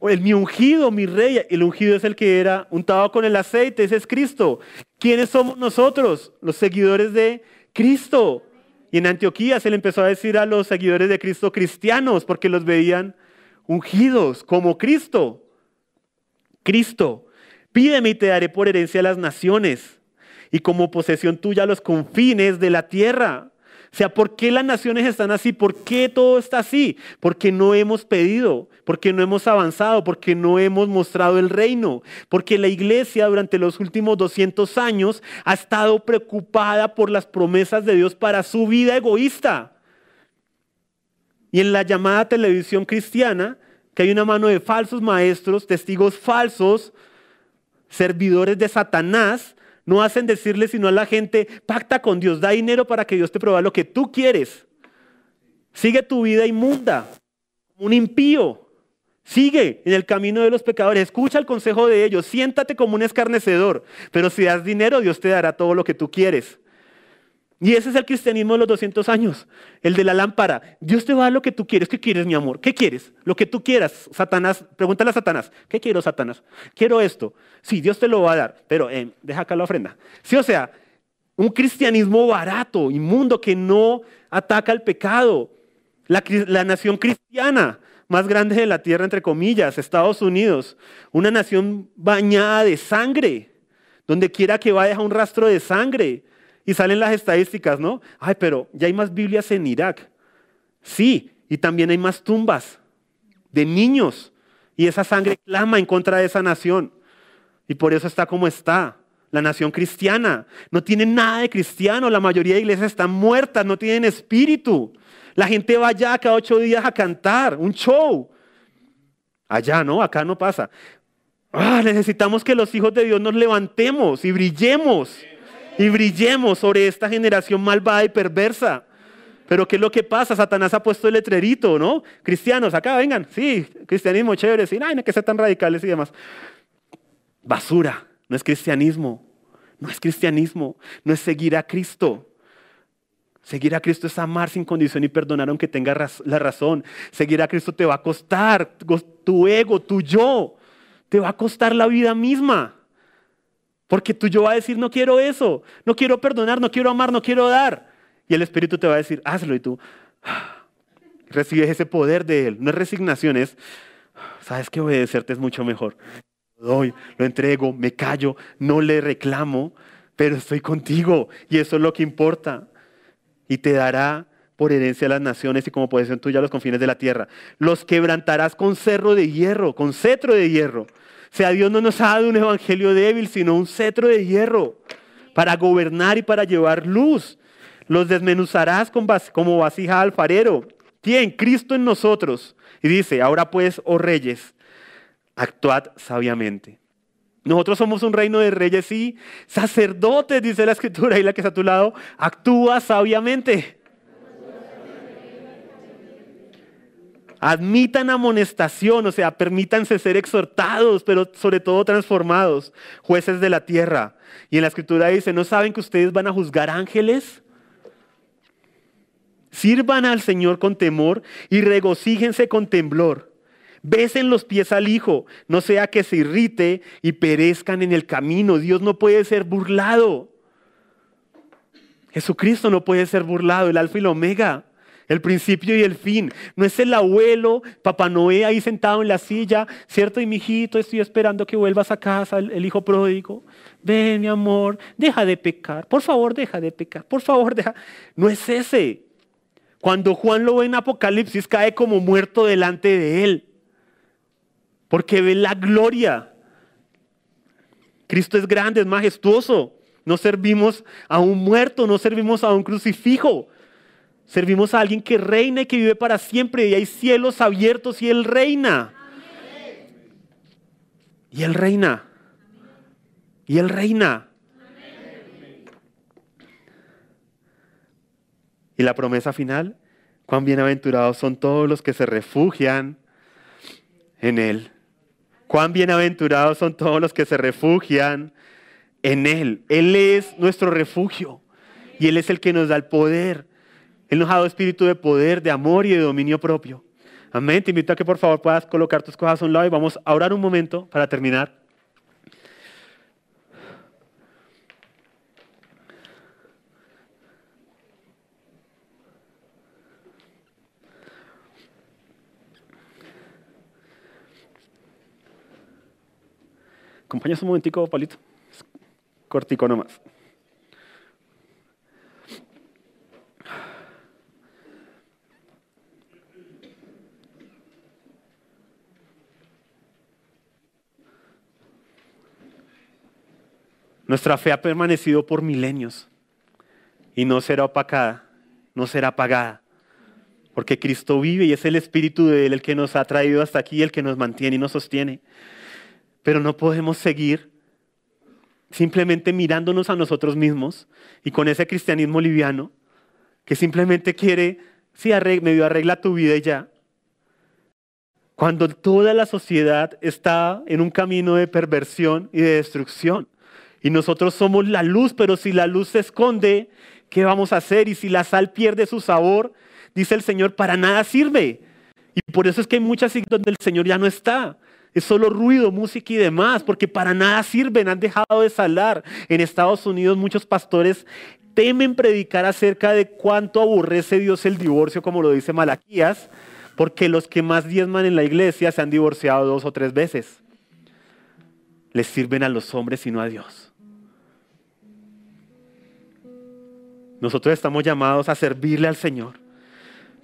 El mi ungido, mi rey. El ungido es el que era untado con el aceite, ese es Cristo. ¿Quiénes somos nosotros? Los seguidores de Cristo. Y en Antioquía se le empezó a decir a los seguidores de Cristo cristianos, porque los veían ungidos como Cristo. Cristo, pídeme y te daré por herencia las naciones y como posesión tuya los confines de la tierra. O sea, ¿por qué las naciones están así? ¿Por qué todo está así? Porque no hemos pedido, porque no hemos avanzado, porque no hemos mostrado el reino, porque la iglesia durante los últimos 200 años ha estado preocupada por las promesas de Dios para su vida egoísta. Y en la llamada televisión cristiana, que hay una mano de falsos maestros, testigos falsos, servidores de Satanás, no hacen decirle sino a la gente, pacta con Dios, da dinero para que Dios te provea lo que tú quieres. Sigue tu vida inmunda, un impío. Sigue en el camino de los pecadores, escucha el consejo de ellos, siéntate como un escarnecedor, pero si das dinero Dios te dará todo lo que tú quieres. Y ese es el cristianismo de los 200 años, el de la lámpara. Dios te va a dar lo que tú quieres. ¿Qué quieres, mi amor? ¿Qué quieres? Lo que tú quieras, Satanás. Pregúntale a Satanás. ¿Qué quiero, Satanás? Quiero esto. Sí, Dios te lo va a dar, pero eh, deja acá la ofrenda. Sí, o sea, un cristianismo barato, inmundo, que no ataca al pecado. La, la nación cristiana más grande de la tierra, entre comillas, Estados Unidos, una nación bañada de sangre, donde quiera que vaya deja un rastro de sangre y salen las estadísticas, ¿no? Ay, pero ya hay más Biblias en Irak. Sí, y también hay más tumbas de niños. Y esa sangre clama en contra de esa nación. Y por eso está como está. La nación cristiana no tiene nada de cristiano. La mayoría de iglesias están muertas, no tienen espíritu. La gente va allá cada ocho días a cantar, un show. Allá no, acá no pasa. Ah, necesitamos que los hijos de Dios nos levantemos y brillemos y brillemos sobre esta generación malvada y perversa. Pero ¿qué es lo que pasa? Satanás ha puesto el letrerito, ¿no? Cristianos, acá vengan, sí, cristianismo chévere, sí, ay, no que sean tan radicales y demás. Basura, no es cristianismo, no es cristianismo, no es seguir a Cristo. Seguir a Cristo es amar sin condición y perdonar aunque tengas la razón. Seguir a Cristo te va a costar tu ego, tu yo. Te va a costar la vida misma. Porque tú yo va a decir, no quiero eso, no quiero perdonar, no quiero amar, no quiero dar. Y el Espíritu te va a decir, hazlo. Y tú recibes ese poder de Él. No es resignación, es, sabes que obedecerte es mucho mejor. doy, lo entrego, me callo, no le reclamo, pero estoy contigo. Y eso es lo que importa. Y te dará por herencia a las naciones y como tú tuya los confines de la tierra. Los quebrantarás con cerro de hierro, con cetro de hierro. O sea, Dios no nos ha dado un evangelio débil, sino un cetro de hierro para gobernar y para llevar luz. Los desmenuzarás como vasija alfarero. Tiene Cristo en nosotros. Y dice, ahora pues, oh reyes, actuad sabiamente. Nosotros somos un reino de reyes y sacerdotes, dice la escritura, y la que está a tu lado, actúa sabiamente. Admitan amonestación, o sea, permítanse ser exhortados, pero sobre todo transformados, jueces de la tierra. Y en la escritura dice, ¿no saben que ustedes van a juzgar ángeles? Sirvan al Señor con temor y regocíjense con temblor. Besen los pies al Hijo, no sea que se irrite y perezcan en el camino. Dios no puede ser burlado. Jesucristo no puede ser burlado, el alfa y el omega el principio y el fin. No es el abuelo, Papá Noé ahí sentado en la silla, ¿cierto? Y mi hijito, estoy esperando que vuelvas a casa, el, hijo pródigo. Ven, mi amor, deja de pecar, por favor, deja de pecar, por favor, deja. No es ese. Cuando Juan lo ve en Apocalipsis, cae como muerto delante de él, porque ve la gloria. Cristo es grande, es majestuoso. No servimos a un muerto, no servimos a un crucifijo. Servimos a alguien que reina y que vive para siempre y hay cielos abiertos y Él reina. Y Él reina. Y Él reina. Y la promesa final, cuán bienaventurados son todos los que se refugian en Él. Cuán bienaventurados son todos los que se refugian en Él. Él es nuestro refugio y Él es el que nos da el poder él nos ha dado espíritu de poder, de amor y de dominio propio. Amén. Te invito a que por favor puedas colocar tus cosas a un lado y vamos a orar un momento para terminar. ¿Acompañas un momentico, Palito? Cortico nomás. Nuestra fe ha permanecido por milenios y no será opacada, no será apagada, porque Cristo vive y es el Espíritu de Él el que nos ha traído hasta aquí, el que nos mantiene y nos sostiene. Pero no podemos seguir simplemente mirándonos a nosotros mismos y con ese cristianismo liviano que simplemente quiere, sí, arregla, medio arregla tu vida y ya. Cuando toda la sociedad está en un camino de perversión y de destrucción. Y nosotros somos la luz, pero si la luz se esconde, ¿qué vamos a hacer? Y si la sal pierde su sabor, dice el Señor, para nada sirve. Y por eso es que hay muchas iglesias donde el Señor ya no está. Es solo ruido, música y demás, porque para nada sirven, han dejado de salar. En Estados Unidos muchos pastores temen predicar acerca de cuánto aborrece Dios el divorcio, como lo dice Malaquías, porque los que más diezman en la iglesia se han divorciado dos o tres veces. Les sirven a los hombres y no a Dios. Nosotros estamos llamados a servirle al Señor.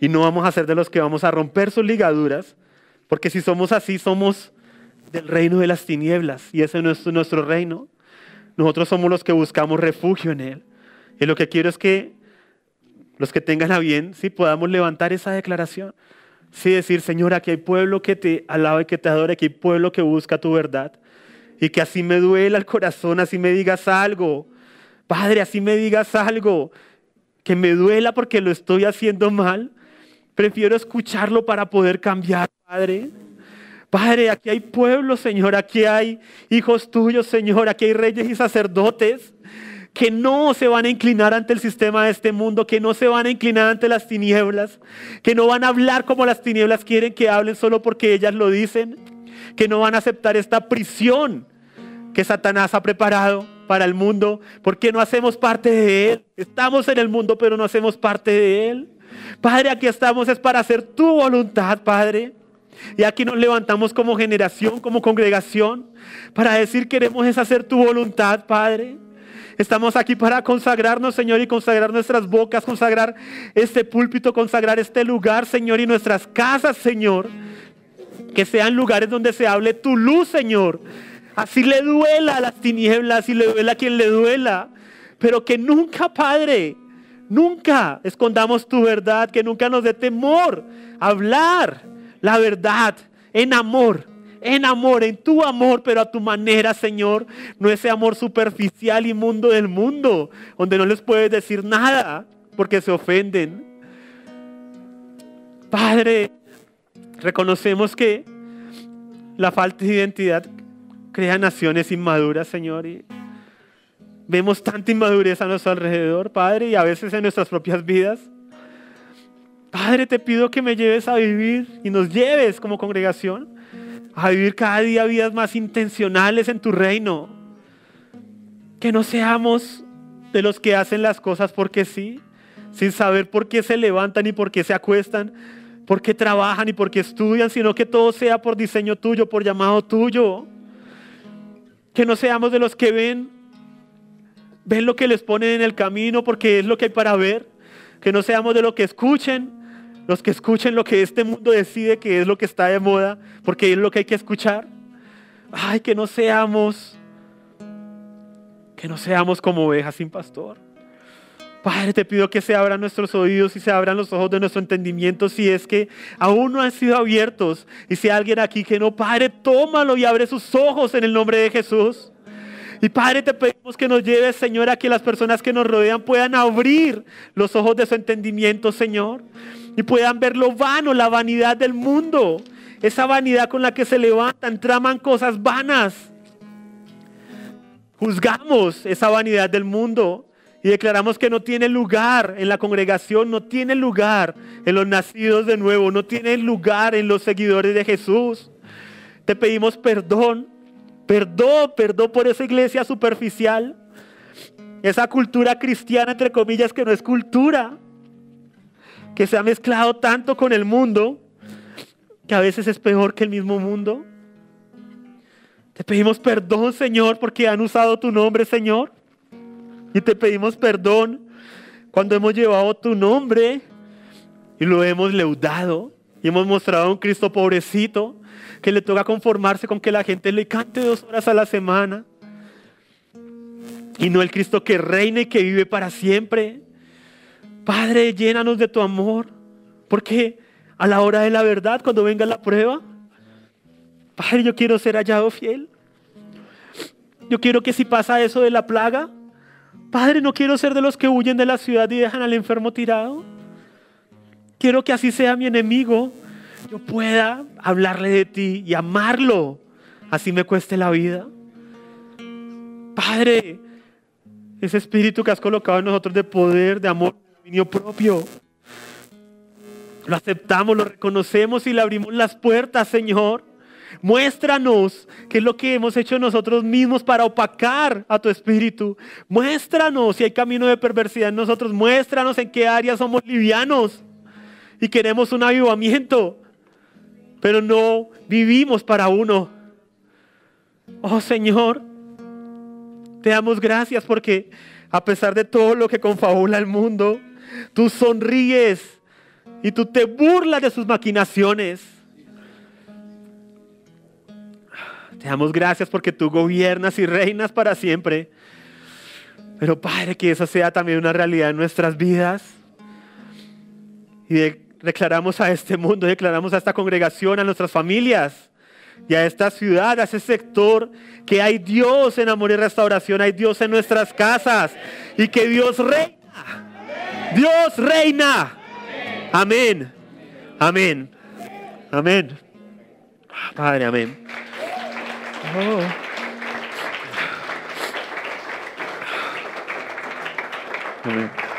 Y no vamos a ser de los que vamos a romper sus ligaduras, porque si somos así, somos del reino de las tinieblas. Y ese no es nuestro reino. Nosotros somos los que buscamos refugio en Él. Y lo que quiero es que los que tengan a bien, sí podamos levantar esa declaración. Sí decir, Señor, aquí hay pueblo que te alaba y que te adora, aquí hay pueblo que busca tu verdad. Y que así me duela el corazón, así me digas algo, Padre, así me digas algo que me duela porque lo estoy haciendo mal. Prefiero escucharlo para poder cambiar, Padre. Padre, aquí hay pueblo, Señor, aquí hay hijos tuyos, Señor, aquí hay reyes y sacerdotes que no se van a inclinar ante el sistema de este mundo, que no se van a inclinar ante las tinieblas, que no van a hablar como las tinieblas quieren que hablen solo porque ellas lo dicen, que no van a aceptar esta prisión que Satanás ha preparado para el mundo, porque no hacemos parte de Él. Estamos en el mundo, pero no hacemos parte de Él. Padre, aquí estamos, es para hacer tu voluntad, Padre. Y aquí nos levantamos como generación, como congregación, para decir queremos es hacer tu voluntad, Padre. Estamos aquí para consagrarnos, Señor, y consagrar nuestras bocas, consagrar este púlpito, consagrar este lugar, Señor, y nuestras casas, Señor. Que sean lugares donde se hable tu luz, Señor Así le duela a las tinieblas, así le duela a quien le duela. Pero que nunca, Padre, nunca escondamos tu verdad, que nunca nos dé temor hablar la verdad en amor, en amor, en tu amor, pero a tu manera, Señor. No ese amor superficial y mundo del mundo, donde no les puedes decir nada porque se ofenden. Padre, reconocemos que la falta de identidad Crea naciones inmaduras, Señor. Y vemos tanta inmadurez a nuestro alrededor, Padre, y a veces en nuestras propias vidas. Padre, te pido que me lleves a vivir y nos lleves como congregación a vivir cada día vidas más intencionales en tu reino. Que no seamos de los que hacen las cosas porque sí, sin saber por qué se levantan y por qué se acuestan, por qué trabajan y por qué estudian, sino que todo sea por diseño tuyo, por llamado tuyo. Que no seamos de los que ven, ven lo que les ponen en el camino porque es lo que hay para ver. Que no seamos de los que escuchen, los que escuchen lo que este mundo decide que es lo que está de moda porque es lo que hay que escuchar. Ay, que no seamos, que no seamos como ovejas sin pastor. Padre, te pido que se abran nuestros oídos y se abran los ojos de nuestro entendimiento si es que aún no han sido abiertos. Y si hay alguien aquí que no, Padre, tómalo y abre sus ojos en el nombre de Jesús. Y Padre, te pedimos que nos lleves, Señor, a que las personas que nos rodean puedan abrir los ojos de su entendimiento, Señor. Y puedan ver lo vano, la vanidad del mundo. Esa vanidad con la que se levantan, traman cosas vanas. Juzgamos esa vanidad del mundo y declaramos que no tiene lugar en la congregación, no tiene lugar en los nacidos de nuevo, no tiene lugar en los seguidores de Jesús. Te pedimos perdón, perdón, perdón por esa iglesia superficial, esa cultura cristiana, entre comillas, que no es cultura, que se ha mezclado tanto con el mundo, que a veces es peor que el mismo mundo. Te pedimos perdón, Señor, porque han usado tu nombre, Señor y te pedimos perdón cuando hemos llevado tu nombre y lo hemos leudado y hemos mostrado a un Cristo pobrecito que le toca conformarse con que la gente le cante dos horas a la semana y no el Cristo que reina y que vive para siempre. Padre, llénanos de tu amor, porque a la hora de la verdad, cuando venga la prueba, Padre, yo quiero ser hallado fiel. Yo quiero que si pasa eso de la plaga, Padre, no quiero ser de los que huyen de la ciudad y dejan al enfermo tirado. Quiero que así sea mi enemigo. Yo pueda hablarle de ti y amarlo, así me cueste la vida. Padre, ese espíritu que has colocado en nosotros de poder, de amor, de dominio propio, lo aceptamos, lo reconocemos y le abrimos las puertas, Señor. Muéstranos qué es lo que hemos hecho nosotros mismos para opacar a tu espíritu. Muéstranos si hay camino de perversidad en nosotros. Muéstranos en qué área somos livianos y queremos un avivamiento, pero no vivimos para uno. Oh Señor, te damos gracias porque a pesar de todo lo que confabula el mundo, tú sonríes y tú te burlas de sus maquinaciones. Te damos gracias porque tú gobiernas y reinas para siempre. Pero Padre, que eso sea también una realidad en nuestras vidas. Y declaramos a este mundo, declaramos a esta congregación, a nuestras familias y a esta ciudad, a ese sector, que hay Dios en amor y restauración, hay Dios en nuestras casas y que Dios reina. Dios reina. Amén. Amén. Amén. Padre, amén. Oh. Amen.